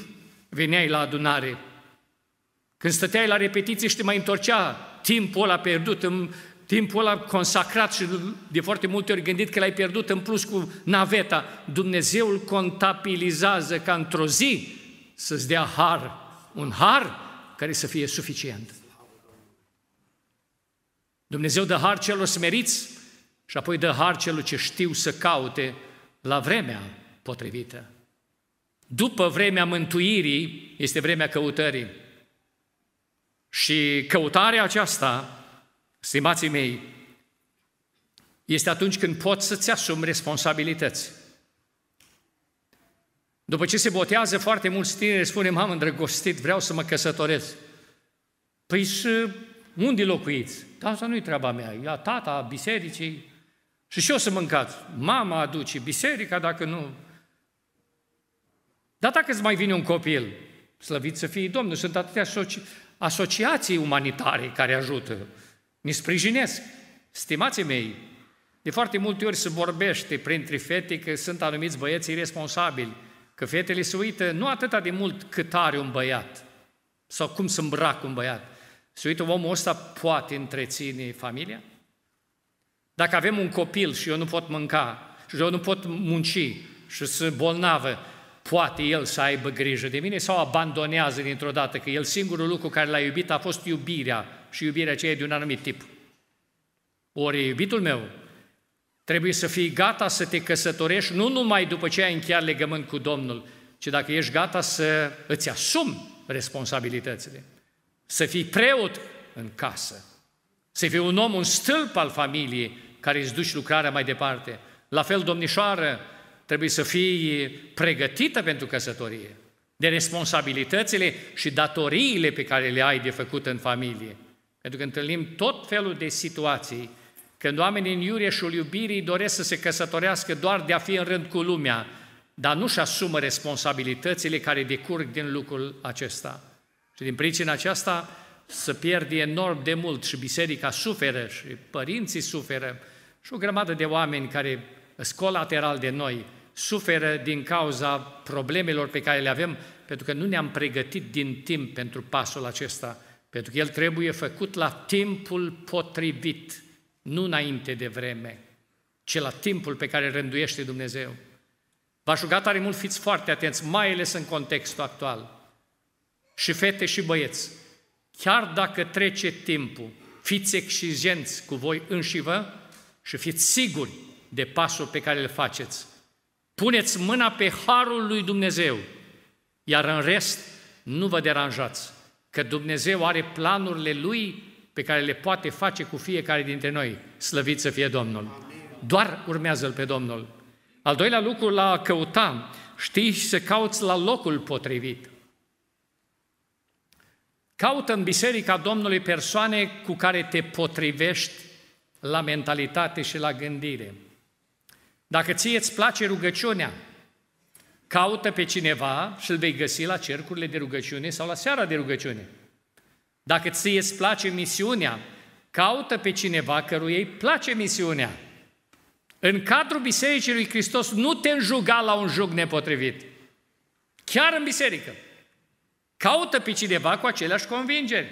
veneai la adunare, când stăteai la repetiții și te mai întorcea timpul ăla pierdut, în timpul ăla consacrat și de foarte multe ori gândit că l-ai pierdut în plus cu naveta, Dumnezeu îl contabilizează ca într-o zi să-ți dea har, un har care să fie suficient. Dumnezeu dă har celor smeriți și apoi dă har celor ce știu să caute la vremea potrivită. După vremea mântuirii este vremea căutării. Și căutarea aceasta, stimații mei, este atunci când poți să-ți asumi responsabilități. După ce se botează, foarte mulți tineri spune, m-am îndrăgostit, vreau să mă căsătoresc. Păi și unde locuiți? Da, asta nu-i treaba mea, e a tata, a bisericii. Și și o să mâncați. Mama aduce, biserica dacă nu. Dar dacă îți mai vine un copil, slăvit să fie Domnul, sunt atâtea asoci- asociații umanitare care ajută, ne sprijinesc. Stimații mei, de foarte multe ori se vorbește printre fete că sunt anumiți băieți responsabili Că fetele se uită nu atâta de mult cât are un băiat sau cum se îmbracă un băiat. Se uită, omul ăsta poate întreține familia? Dacă avem un copil și eu nu pot mânca, și eu nu pot munci și sunt bolnavă, poate el să aibă grijă de mine sau abandonează dintr-o dată, că el singurul lucru care l-a iubit a fost iubirea și iubirea aceea de un anumit tip. Ori iubitul meu, Trebuie să fii gata să te căsătorești nu numai după ce ai încheiat legământ cu Domnul, ci dacă ești gata să îți asumi responsabilitățile. Să fii preot în casă, să fii un om, un stâlp al familiei care îți duci lucrarea mai departe. La fel, domnișoară, trebuie să fii pregătită pentru căsătorie, de responsabilitățile și datoriile pe care le ai de făcut în familie. Pentru că întâlnim tot felul de situații când oamenii în iureșul iubirii doresc să se căsătorească doar de a fi în rând cu lumea, dar nu-și asumă responsabilitățile care decurg din lucrul acesta. Și din pricina aceasta să pierde enorm de mult și biserica suferă și părinții suferă și o grămadă de oameni care sunt colateral de noi, suferă din cauza problemelor pe care le avem, pentru că nu ne-am pregătit din timp pentru pasul acesta, pentru că el trebuie făcut la timpul potrivit nu înainte de vreme, ci la timpul pe care rânduiește Dumnezeu. V-aș ruga tare mult, fiți foarte atenți, mai ales în contextul actual. Și fete și băieți, chiar dacă trece timpul, fiți exigenți cu voi înșivă și fiți siguri de pasul pe care îl faceți. Puneți mâna pe harul lui Dumnezeu, iar în rest nu vă deranjați, că Dumnezeu are planurile Lui pe care le poate face cu fiecare dintre noi. Slăvit să fie Domnul! Doar urmează-L pe Domnul. Al doilea lucru, la căuta, știi să cauți la locul potrivit. Caută în biserica Domnului persoane cu care te potrivești la mentalitate și la gândire. Dacă ție îți place rugăciunea, caută pe cineva și îl vei găsi la cercurile de rugăciune sau la seara de rugăciune. Dacă ție îți place misiunea, caută pe cineva căruia îi place misiunea. În cadrul Bisericii lui Hristos nu te înjuga la un jug nepotrivit. Chiar în biserică. Caută pe cineva cu aceleași convingeri.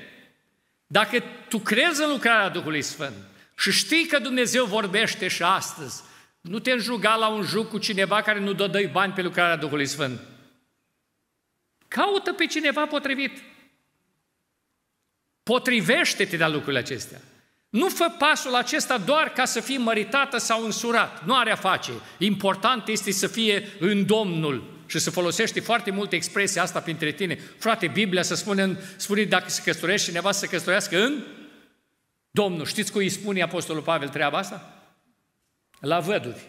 Dacă tu crezi în lucrarea Duhului Sfânt și știi că Dumnezeu vorbește și astăzi, nu te înjuga la un jug cu cineva care nu dă bani pe lucrarea Duhului Sfânt. Caută pe cineva potrivit. Potrivește-te la lucrurile acestea. Nu fă pasul acesta doar ca să fii măritată sau însurat. Nu are a face. Important este să fie în Domnul. Și să folosești foarte mult expresia asta printre tine. Frate, Biblia să spune, spune dacă se căsătorește cineva să se căsătorească în Domnul. Știți cum îi spune Apostolul Pavel treaba asta? La văduri.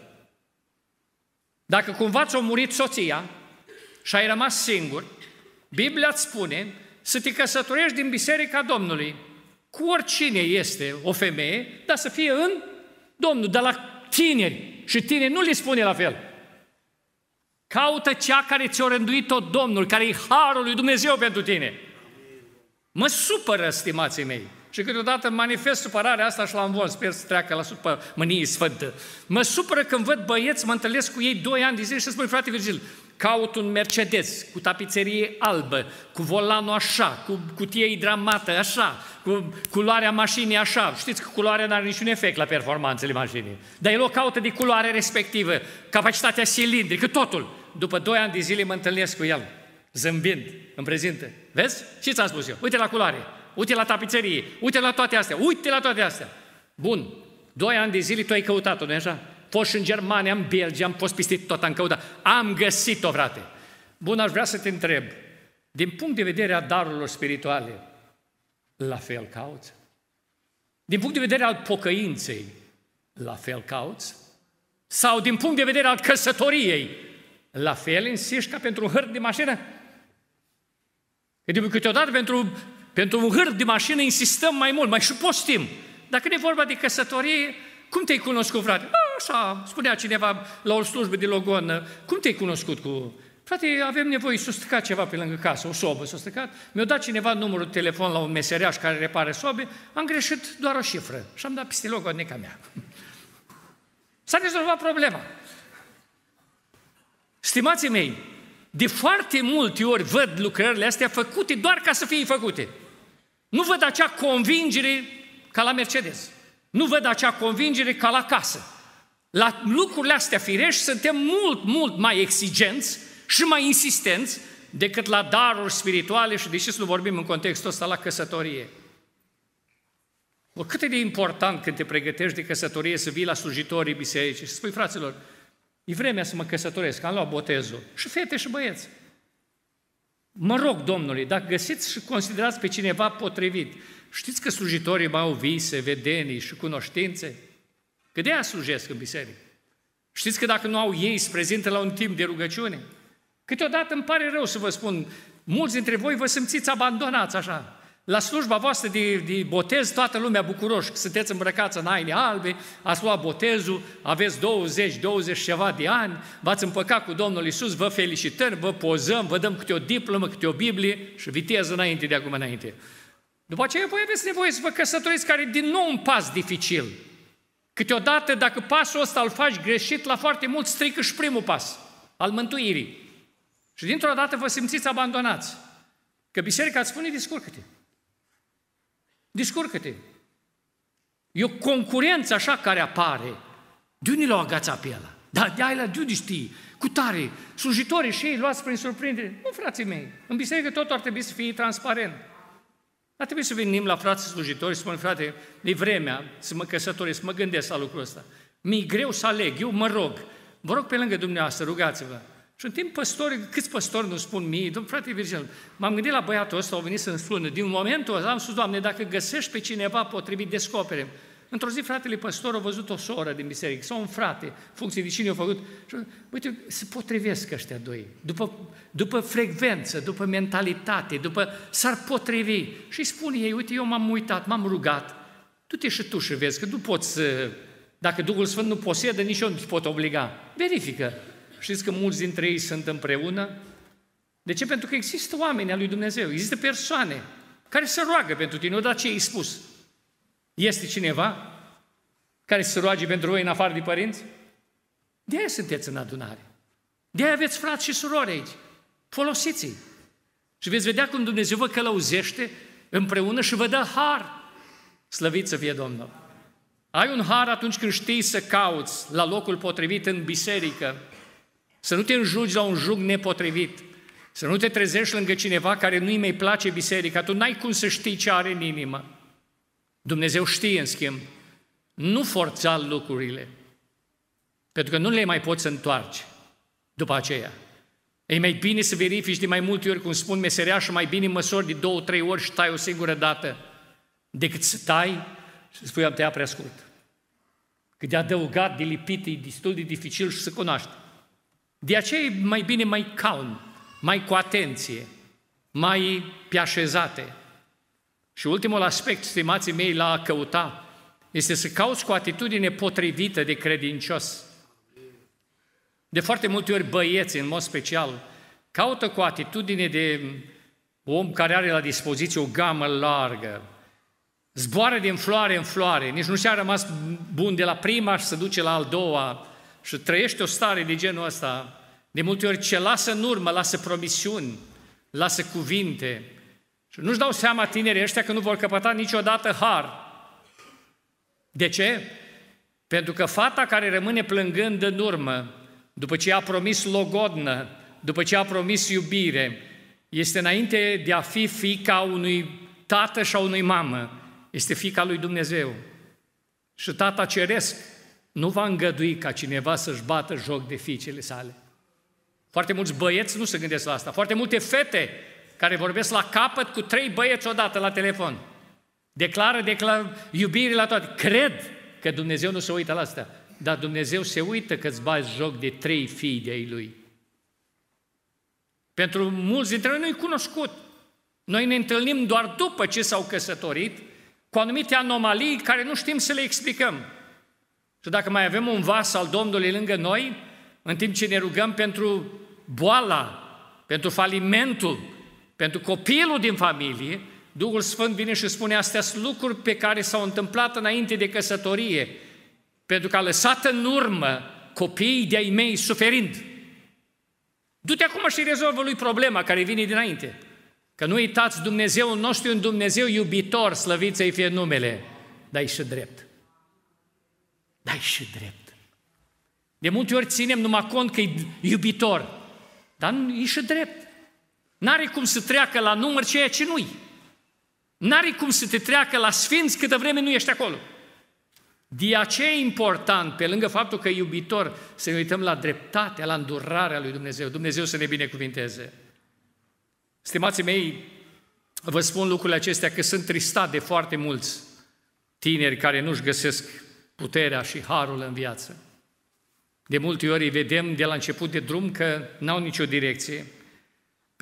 Dacă cumva ți-a murit soția și ai rămas singur, Biblia îți spune să te căsătorești din Biserica Domnului. Cu oricine este o femeie, dar să fie în Domnul, dar la tineri. Și tineri nu le spune la fel. Caută cea care ți-o rânduit-o Domnul, care e harul lui Dumnezeu pentru tine. Mă supără, stimații mei. Și câteodată manifest supărarea asta și la învon, sper să treacă la supă mânie sfântă. Mă supără când văd băieți, mă întâlnesc cu ei doi ani de zile și spun, frate Virgil, caut un Mercedes cu tapiserie albă, cu volanul așa, cu cutie hidramată așa, cu culoarea mașinii așa. Știți că culoarea nu are niciun efect la performanțele mașinii. Dar el o caută de culoare respectivă, capacitatea cilindrică, totul. După doi ani de zile mă întâlnesc cu el, zâmbind, îmi prezintă. Vezi? Și ți-am spus eu? Uite la culoare, uite la tapiserie, uite la toate astea, uite la toate astea. Bun, doi ani de zile tu ai căutat-o, nu așa? fost și în Germania, în Belgia, am fost pistit tot, am căutat. Am găsit-o, frate. Bun, aș vrea să te întreb. Din punct de vedere a darurilor spirituale, la fel cauți? Din punct de vedere al pocăinței, la fel cauți? Sau din punct de vedere al căsătoriei, la fel insiști ca pentru un hârt de mașină? Că câteodată pentru, pentru un hârt de mașină insistăm mai mult, mai și postim. Dacă e vorba de căsătorie, cum te-ai cunoscut, frate? așa, spunea cineva la o slujbă din Logon, cum te-ai cunoscut cu... Frate, avem nevoie, să stăca ceva pe lângă casă, o sobă să stăca. mi-a dat cineva numărul de telefon la un meseriaș care repare sobe, am greșit doar o șifră și am dat peste logodnica mea. S-a rezolvat problema. Stimații mei, de foarte multe ori văd lucrările astea făcute doar ca să fie făcute. Nu văd acea convingere ca la Mercedes. Nu văd acea convingere ca la casă. La lucrurile astea firești suntem mult, mult mai exigenți și mai insistenți decât la daruri spirituale și de ce să nu vorbim în contextul ăsta la căsătorie. O, cât e de important când te pregătești de căsătorie să vii la slujitorii bisericii și spui, fraților, e vremea să mă căsătoresc, am luat botezul. Și fete și băieți. Mă rog, Domnului, dacă găsiți și considerați pe cineva potrivit, știți că slujitorii mai au vise, vedenii și cunoștințe? Că de aia slujesc în biserică. Știți că dacă nu au ei, se prezintă la un timp de rugăciune. Câteodată îmi pare rău să vă spun, mulți dintre voi vă simțiți abandonați așa. La slujba voastră de, de botez, toată lumea bucuroși, că sunteți îmbrăcați în aine albe, ați luat botezul, aveți 20, 20 ceva de ani, v-ați împăcat cu Domnul Isus, vă felicitări, vă pozăm, vă dăm câte o diplomă, câte o Biblie și vitez înainte de acum înainte. După aceea voi aveți nevoie să vă căsătoriți, care e din nou un pas dificil. Câteodată, dacă pasul ăsta îl faci greșit, la foarte mult strică și primul pas al mântuirii. Și dintr-o dată vă simțiți abandonați. Că biserica îți spune, discurcă-te. Discurcă-te. E o concurență așa care apare. De unde l-au agațat pe ăla? Da, de aia de unde știi, cu tare, slujitorii și ei luați prin surprindere. Nu, frații mei, în biserică tot ar trebui să fie transparent. Ar trebui să venim la frații slujitori și spun, frate, e vremea să mă căsătoresc, să mă gândesc la lucrul ăsta. Mi-e greu să aleg, eu mă rog. Vă rog pe lângă dumneavoastră, rugați-vă. Și în timp păstori, câți păstori nu spun mie, domn frate Virgil, m-am gândit la băiatul ăsta, au venit să-mi spună. Din momentul ăsta am spus, Doamne, dacă găsești pe cineva potrivit, descoperim. Într-o zi fratele păstor a văzut o soră din biserică sau un frate, funcție de cine a făcut. Și uite, se potrivesc ăștia doi. După, după frecvență, după mentalitate, după s-ar potrivi. Și spune ei, uite, eu m-am uitat, m-am rugat. Tu te și tu și vezi că nu poți dacă Duhul Sfânt nu posedă, nici eu nu pot obliga. Verifică. Știți că mulți dintre ei sunt împreună? De ce? Pentru că există oameni al lui Dumnezeu, există persoane care se roagă pentru tine, odată ce ai spus. Este cineva care se roage pentru voi în afară de părinți? De aia sunteți în adunare. De aia aveți frați și surori aici. Folosiți-i. Și veți vedea cum Dumnezeu vă călăuzește împreună și vă dă har. Slăvit să fie Domnul! Ai un har atunci când știi să cauți la locul potrivit în biserică, să nu te înjugi la un jug nepotrivit, să nu te trezești lângă cineva care nu-i mai place biserica, tu n-ai cum să știi ce are în inimă. Dumnezeu știe, în schimb, nu forța lucrurile, pentru că nu le mai poți întoarce după aceea. E mai bine să verifici de mai multe ori, cum spun meseriașul, mai bine măsori de două, trei ori și tai o singură dată, decât să tai și să spui, am tăiat prea scurt. Că de adăugat, de lipit, e destul de dificil și să cunoaște. De aceea e mai bine mai calm, mai cu atenție, mai piașezate, și ultimul aspect, stimații mei, la a căuta, este să cauți cu atitudine potrivită de credincios. De foarte multe ori băieți, în mod special, caută cu atitudine de om care are la dispoziție o gamă largă, zboară din floare în floare, nici nu și-a rămas bun de la prima și se duce la al doua și trăiește o stare de genul ăsta. De multe ori ce lasă în urmă, lasă promisiuni, lasă cuvinte, și nu-și dau seama tinerii ăștia că nu vor căpăta niciodată har. De ce? Pentru că fata care rămâne plângând în urmă, după ce a promis logodnă, după ce a promis iubire, este înainte de a fi fica unui tată și a unui mamă, este fica lui Dumnezeu. Și tata ceresc nu va îngădui ca cineva să-și bată joc de fiicele sale. Foarte mulți băieți nu se gândesc la asta, foarte multe fete care vorbesc la capăt cu trei băieți odată la telefon. Declară, declară iubire la toate. Cred că Dumnezeu nu se uită la asta. Dar Dumnezeu se uită că îți bați joc de trei fii de ei Lui. Pentru mulți dintre noi nu-i cunoscut. Noi ne întâlnim doar după ce s-au căsătorit cu anumite anomalii care nu știm să le explicăm. Și dacă mai avem un vas al Domnului lângă noi, în timp ce ne rugăm pentru boala, pentru falimentul, pentru copilul din familie, Duhul Sfânt vine și spune astea sunt lucruri pe care s-au întâmplat înainte de căsătorie, pentru că a lăsat în urmă copiii de-ai mei suferind. Du-te acum și rezolvă lui problema care vine dinainte. Că nu uitați, Dumnezeul nostru e un Dumnezeu iubitor, slăvit să-i fie numele, dar și drept. Dar și drept. De multe ori ținem numai cont că e iubitor, dar e și drept. N-are cum să treacă la număr ceea ce nu-i. N-are cum să te treacă la sfinți câtă vreme nu ești acolo. De aceea e important, pe lângă faptul că e iubitor, să ne uităm la dreptatea, la îndurarea lui Dumnezeu. Dumnezeu să ne binecuvinteze. Stimații mei, vă spun lucrurile acestea că sunt tristat de foarte mulți tineri care nu-și găsesc puterea și harul în viață. De multe ori îi vedem de la început de drum că n-au nicio direcție.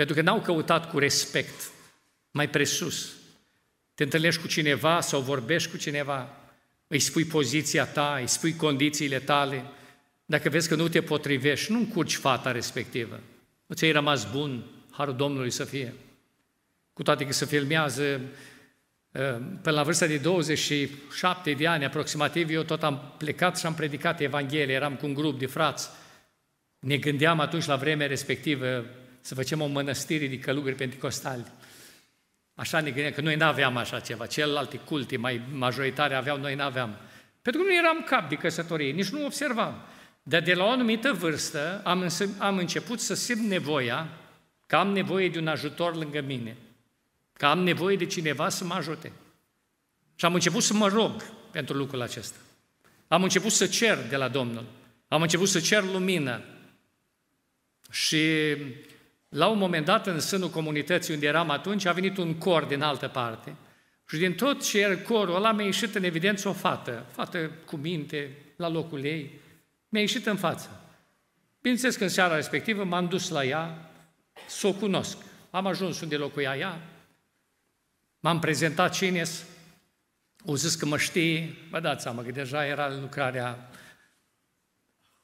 Pentru că n-au căutat cu respect mai presus. Te întâlnești cu cineva sau vorbești cu cineva, îi spui poziția ta, îi spui condițiile tale. Dacă vezi că nu te potrivești, nu încurci fata respectivă. Nu ți-ai rămas bun, harul Domnului să fie. Cu toate că se filmează ă, Până la vârsta de 27 de ani aproximativ, eu tot am plecat și am predicat Evanghelia, eram cu un grup de frați. Ne gândeam atunci la vremea respectivă să facem o mănăstire de călugări pentecostali. Așa ne gândeam că noi nu aveam așa ceva, celelalte culte mai majoritare aveau, noi nu aveam. Pentru că nu eram cap de căsătorie, nici nu observam. Dar de la o anumită vârstă am, însă, am început să simt nevoia că am nevoie de un ajutor lângă mine, că am nevoie de cineva să mă ajute. Și am început să mă rog pentru lucrul acesta. Am început să cer de la Domnul. Am început să cer lumină. Și la un moment dat, în sânul comunității unde eram atunci, a venit un cor din altă parte. Și din tot ce era corul ăla, mi-a ieșit în evidență o fată, fată cu minte, la locul ei, mi-a ieșit în față. Bineînțeles că în seara respectivă m-am dus la ea să o cunosc. Am ajuns unde locuia ea, m-am prezentat cine o zis că mă știe, vă dați seama că deja era lucrarea,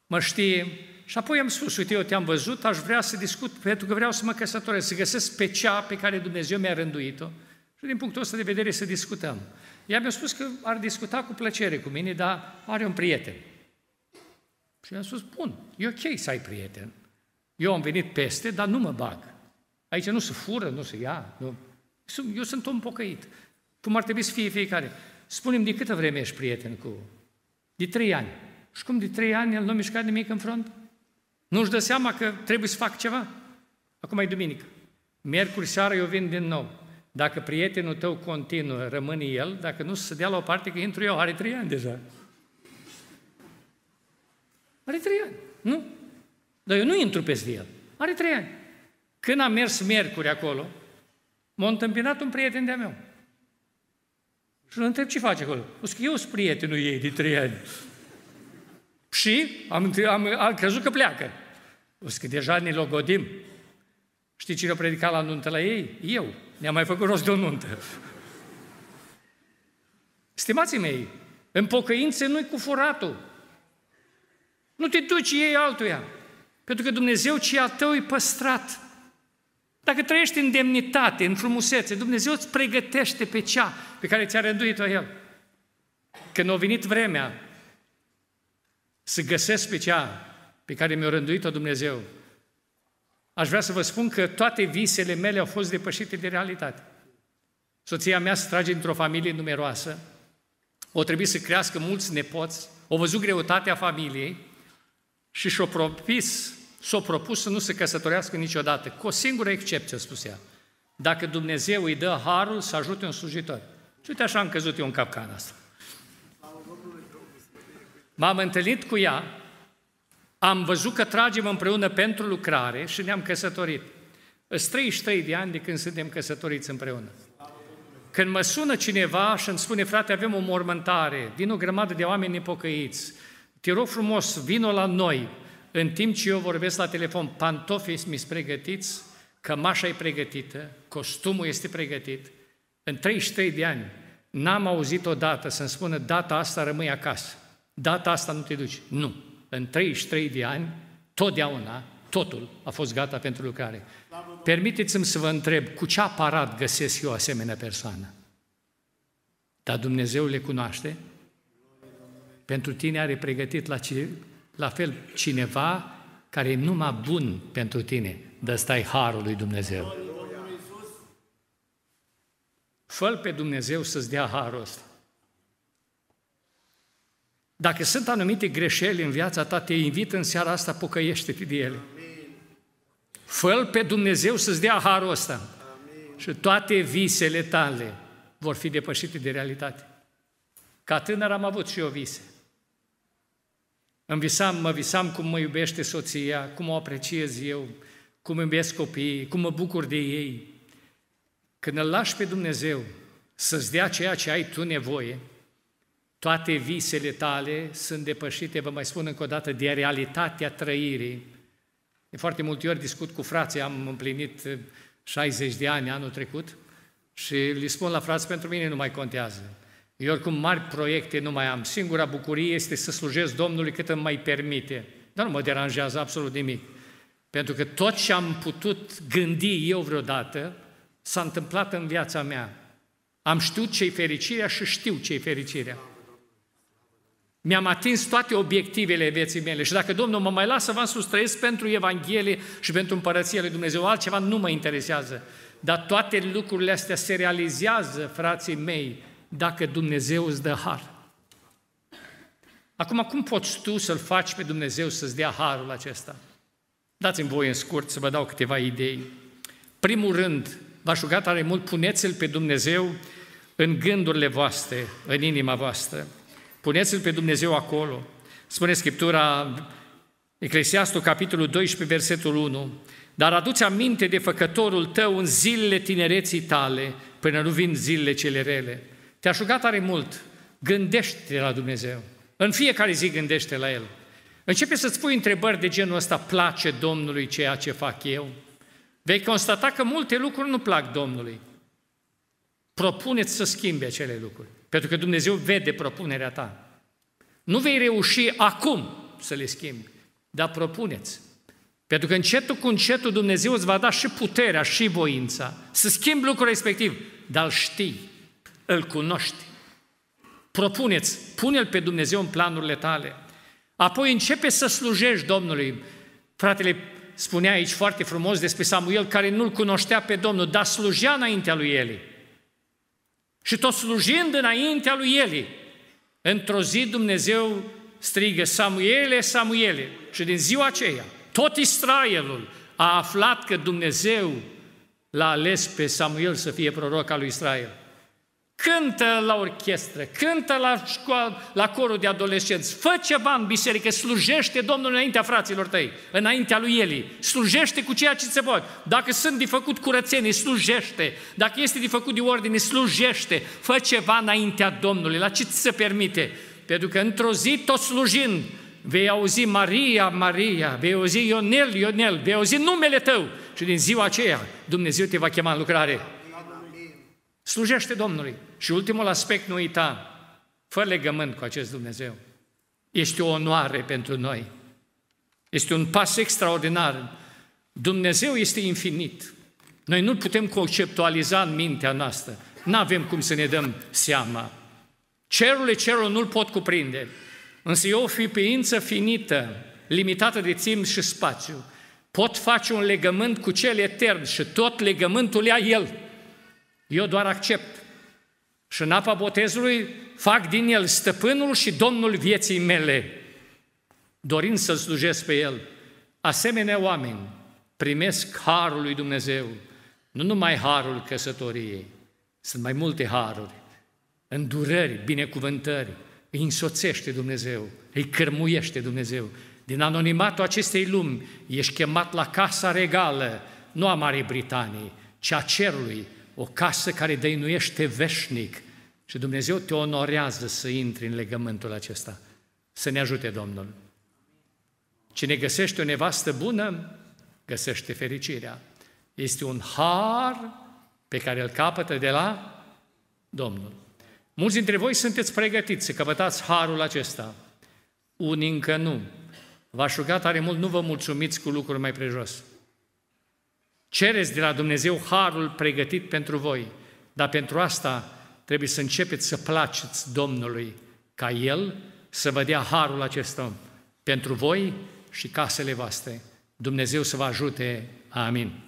mă știe, și apoi am spus, uite, eu te-am văzut, aș vrea să discut, pentru că vreau să mă căsătoresc, să găsesc pe cea pe care Dumnezeu mi-a rânduit-o și din punctul ăsta de vedere să discutăm. Ea mi-a spus că ar discuta cu plăcere cu mine, dar are un prieten. Și i-am spus, bun, e ok să ai prieten. Eu am venit peste, dar nu mă bag. Aici nu se fură, nu se ia. Nu. Eu sunt om pocăit. Cum ar trebui să fie fiecare. Spunem de câtă vreme ești prieten cu... De trei ani. Și cum de trei ani el nu a mișcat nimic în front? Nu-și dă seama că trebuie să fac ceva. Acum e duminică. Miercuri seara eu vin din nou. Dacă prietenul tău continuă, rămâne el. Dacă nu, se dea la o parte că intru eu. Are trei ani deja. Are trei ani, nu? Dar eu nu intru peste el. Are trei ani. Când am mers miercuri acolo, m-a întâmpinat un prieten de-a meu. Și îl întreb ce face acolo. O eu sunt prietenul ei de trei ani. Și am, am, am crezut că pleacă. Că deja ne logodim. Știi cine a predicat la nuntă la ei? Eu. Ne-am mai făcut rost de o nuntă. Stimații mei, în pocăință nu-i cu furatul. Nu te duci ei altuia. Pentru că Dumnezeu ce al tău e păstrat. Dacă trăiești în demnitate, în frumusețe, Dumnezeu îți pregătește pe cea pe care ți-a rânduit-o El. Când a venit vremea să găsesc pe cea pe care mi-a rânduit-o Dumnezeu, aș vrea să vă spun că toate visele mele au fost depășite de realitate. Soția mea se trage într-o familie numeroasă, o trebuie să crească mulți nepoți, o văzut greutatea familiei și și-o propis, s-o propus să nu se căsătorească niciodată, cu o singură excepție, spus ea. Dacă Dumnezeu îi dă harul să ajute un slujitor. Și uite așa am căzut eu în capcana asta. M-am întâlnit cu ea, am văzut că tragem împreună pentru lucrare și ne-am căsătorit. Sunt 33 de ani de când suntem căsătoriți împreună. Când mă sună cineva și îmi spune, frate, avem o mormântare, vin o grămadă de oameni nepocăiți, te rog frumos, vino la noi, în timp ce eu vorbesc la telefon, pantofii mi-s pregătiți, cămașa e pregătită, costumul este pregătit. În 33 de ani n-am auzit odată să-mi spună data asta rămâi acasă data asta nu te duci. Nu. În 33 de ani, totdeauna, totul a fost gata pentru lucrare. Permiteți-mi să vă întreb, cu ce aparat găsesc eu asemenea persoană? Dar Dumnezeu le cunoaște? Pentru tine are pregătit la, ce, la fel cineva care e numai bun pentru tine, dar stai harul lui Dumnezeu. fă pe Dumnezeu să-ți dea harul ăsta. Dacă sunt anumite greșeli în viața ta, te invit în seara asta, pocăiește-te de ele. fă pe Dumnezeu să-ți dea harul ăsta. Amin. Și toate visele tale vor fi depășite de realitate. Ca tânăr am avut și eu vise. Îmi visam, mă visam cum mă iubește soția, cum o apreciez eu, cum iubesc copiii, cum mă bucur de ei. Când îl lași pe Dumnezeu să-ți dea ceea ce ai tu nevoie, toate visele tale sunt depășite, vă mai spun încă o dată, de realitatea trăirii. De foarte multe ori discut cu frații, am împlinit 60 eh, de ani anul trecut și le spun la frați, pentru mine nu mai contează. Eu oricum mari proiecte nu mai am. Singura bucurie este să slujesc Domnului cât îmi mai permite. Dar nu mă deranjează absolut nimic. Pentru că tot ce am putut gândi eu vreodată s-a întâmplat în viața mea. Am știut ce-i fericirea și știu ce-i fericirea. Mi-am atins toate obiectivele vieții mele și dacă Domnul mă mai lasă, v-am sustrăiesc pentru Evanghelie și pentru Împărăția Lui Dumnezeu. Altceva nu mă interesează. Dar toate lucrurile astea se realizează, frații mei, dacă Dumnezeu îți dă har. Acum, cum poți tu să-L faci pe Dumnezeu să-ți dea harul acesta? Dați-mi voi în scurt să vă dau câteva idei. Primul rând, v-aș ruga tare mult, puneți-L pe Dumnezeu în gândurile voastre, în inima voastră. Puneți-L pe Dumnezeu acolo. Spune Scriptura, Eclesiastul, capitolul 12, versetul 1, dar aduți aminte de făcătorul tău în zilele tinereții tale, până nu vin zilele cele rele. te a ruga tare mult, gândește te la Dumnezeu. În fiecare zi gândește la El. Începe să-ți pui întrebări de genul ăsta, place Domnului ceea ce fac eu? Vei constata că multe lucruri nu plac Domnului. Propuneți să schimbe acele lucruri. Pentru că Dumnezeu vede propunerea ta. Nu vei reuși acum să le schimbi, dar propuneți. Pentru că încetul cu încetul Dumnezeu îți va da și puterea și voința să schimbi lucrul respectiv, dar îl știi, îl cunoști. Propuneți, pune-L pe Dumnezeu în planurile tale. Apoi începe să slujești Domnului. Fratele spunea aici foarte frumos despre Samuel, care nu-L cunoștea pe Domnul, dar slujea înaintea lui Eli și tot slujind înaintea lui Eli. Într-o zi Dumnezeu strigă, Samuele, Samuele! Și din ziua aceea, tot Israelul a aflat că Dumnezeu l-a ales pe Samuel să fie proroc al lui Israel. Cântă la orchestră, cântă la școală, la corul de adolescenți, fă ceva în biserică, slujește Domnul înaintea fraților tăi, înaintea lui Eli, slujește cu ceea ce se poate. Dacă sunt de făcut curățenii, slujește. Dacă este de făcut de ordine, slujește. Fă ceva înaintea Domnului, la ce ți se permite. Pentru că într-o zi, tot slujind, vei auzi Maria, Maria, vei auzi Ionel, Ionel, vei auzi numele tău. Și din ziua aceea, Dumnezeu te va chema în lucrare. Slujește Domnului. Și ultimul aspect, nu uita, fă legământ cu acest Dumnezeu. Este o onoare pentru noi. Este un pas extraordinar. Dumnezeu este infinit. Noi nu putem conceptualiza în mintea noastră. Nu avem cum să ne dăm seama. Cerurile cerul, nu-l pot cuprinde. Însă eu, fi ființă finită, limitată de timp și spațiu, pot face un legământ cu cel etern și tot legământul ia el. Eu doar accept. Și în apa botezului fac din el stăpânul și domnul vieții mele, dorind să-l slujesc pe el. Asemenea oameni primesc harul lui Dumnezeu, nu numai harul căsătoriei, sunt mai multe haruri, îndurări, binecuvântări, îi însoțește Dumnezeu, îi cărmuiește Dumnezeu. Din anonimatul acestei lumi ești chemat la casa regală, nu a Marii Britanii, ci a cerului, o casă care dăinuiește veșnic și Dumnezeu te onorează să intri în legământul acesta. Să ne ajute Domnul. Cine găsește o nevastă bună, găsește fericirea. Este un har pe care îl capătă de la Domnul. Mulți dintre voi sunteți pregătiți să căpătați harul acesta. Unii încă nu. V-aș ruga tare mult, nu vă mulțumiți cu lucruri mai prejos. Cereți de la Dumnezeu harul pregătit pentru voi, dar pentru asta trebuie să începeți să placeți Domnului ca El să vă dea harul acesta pentru voi și casele voastre. Dumnezeu să vă ajute. Amin.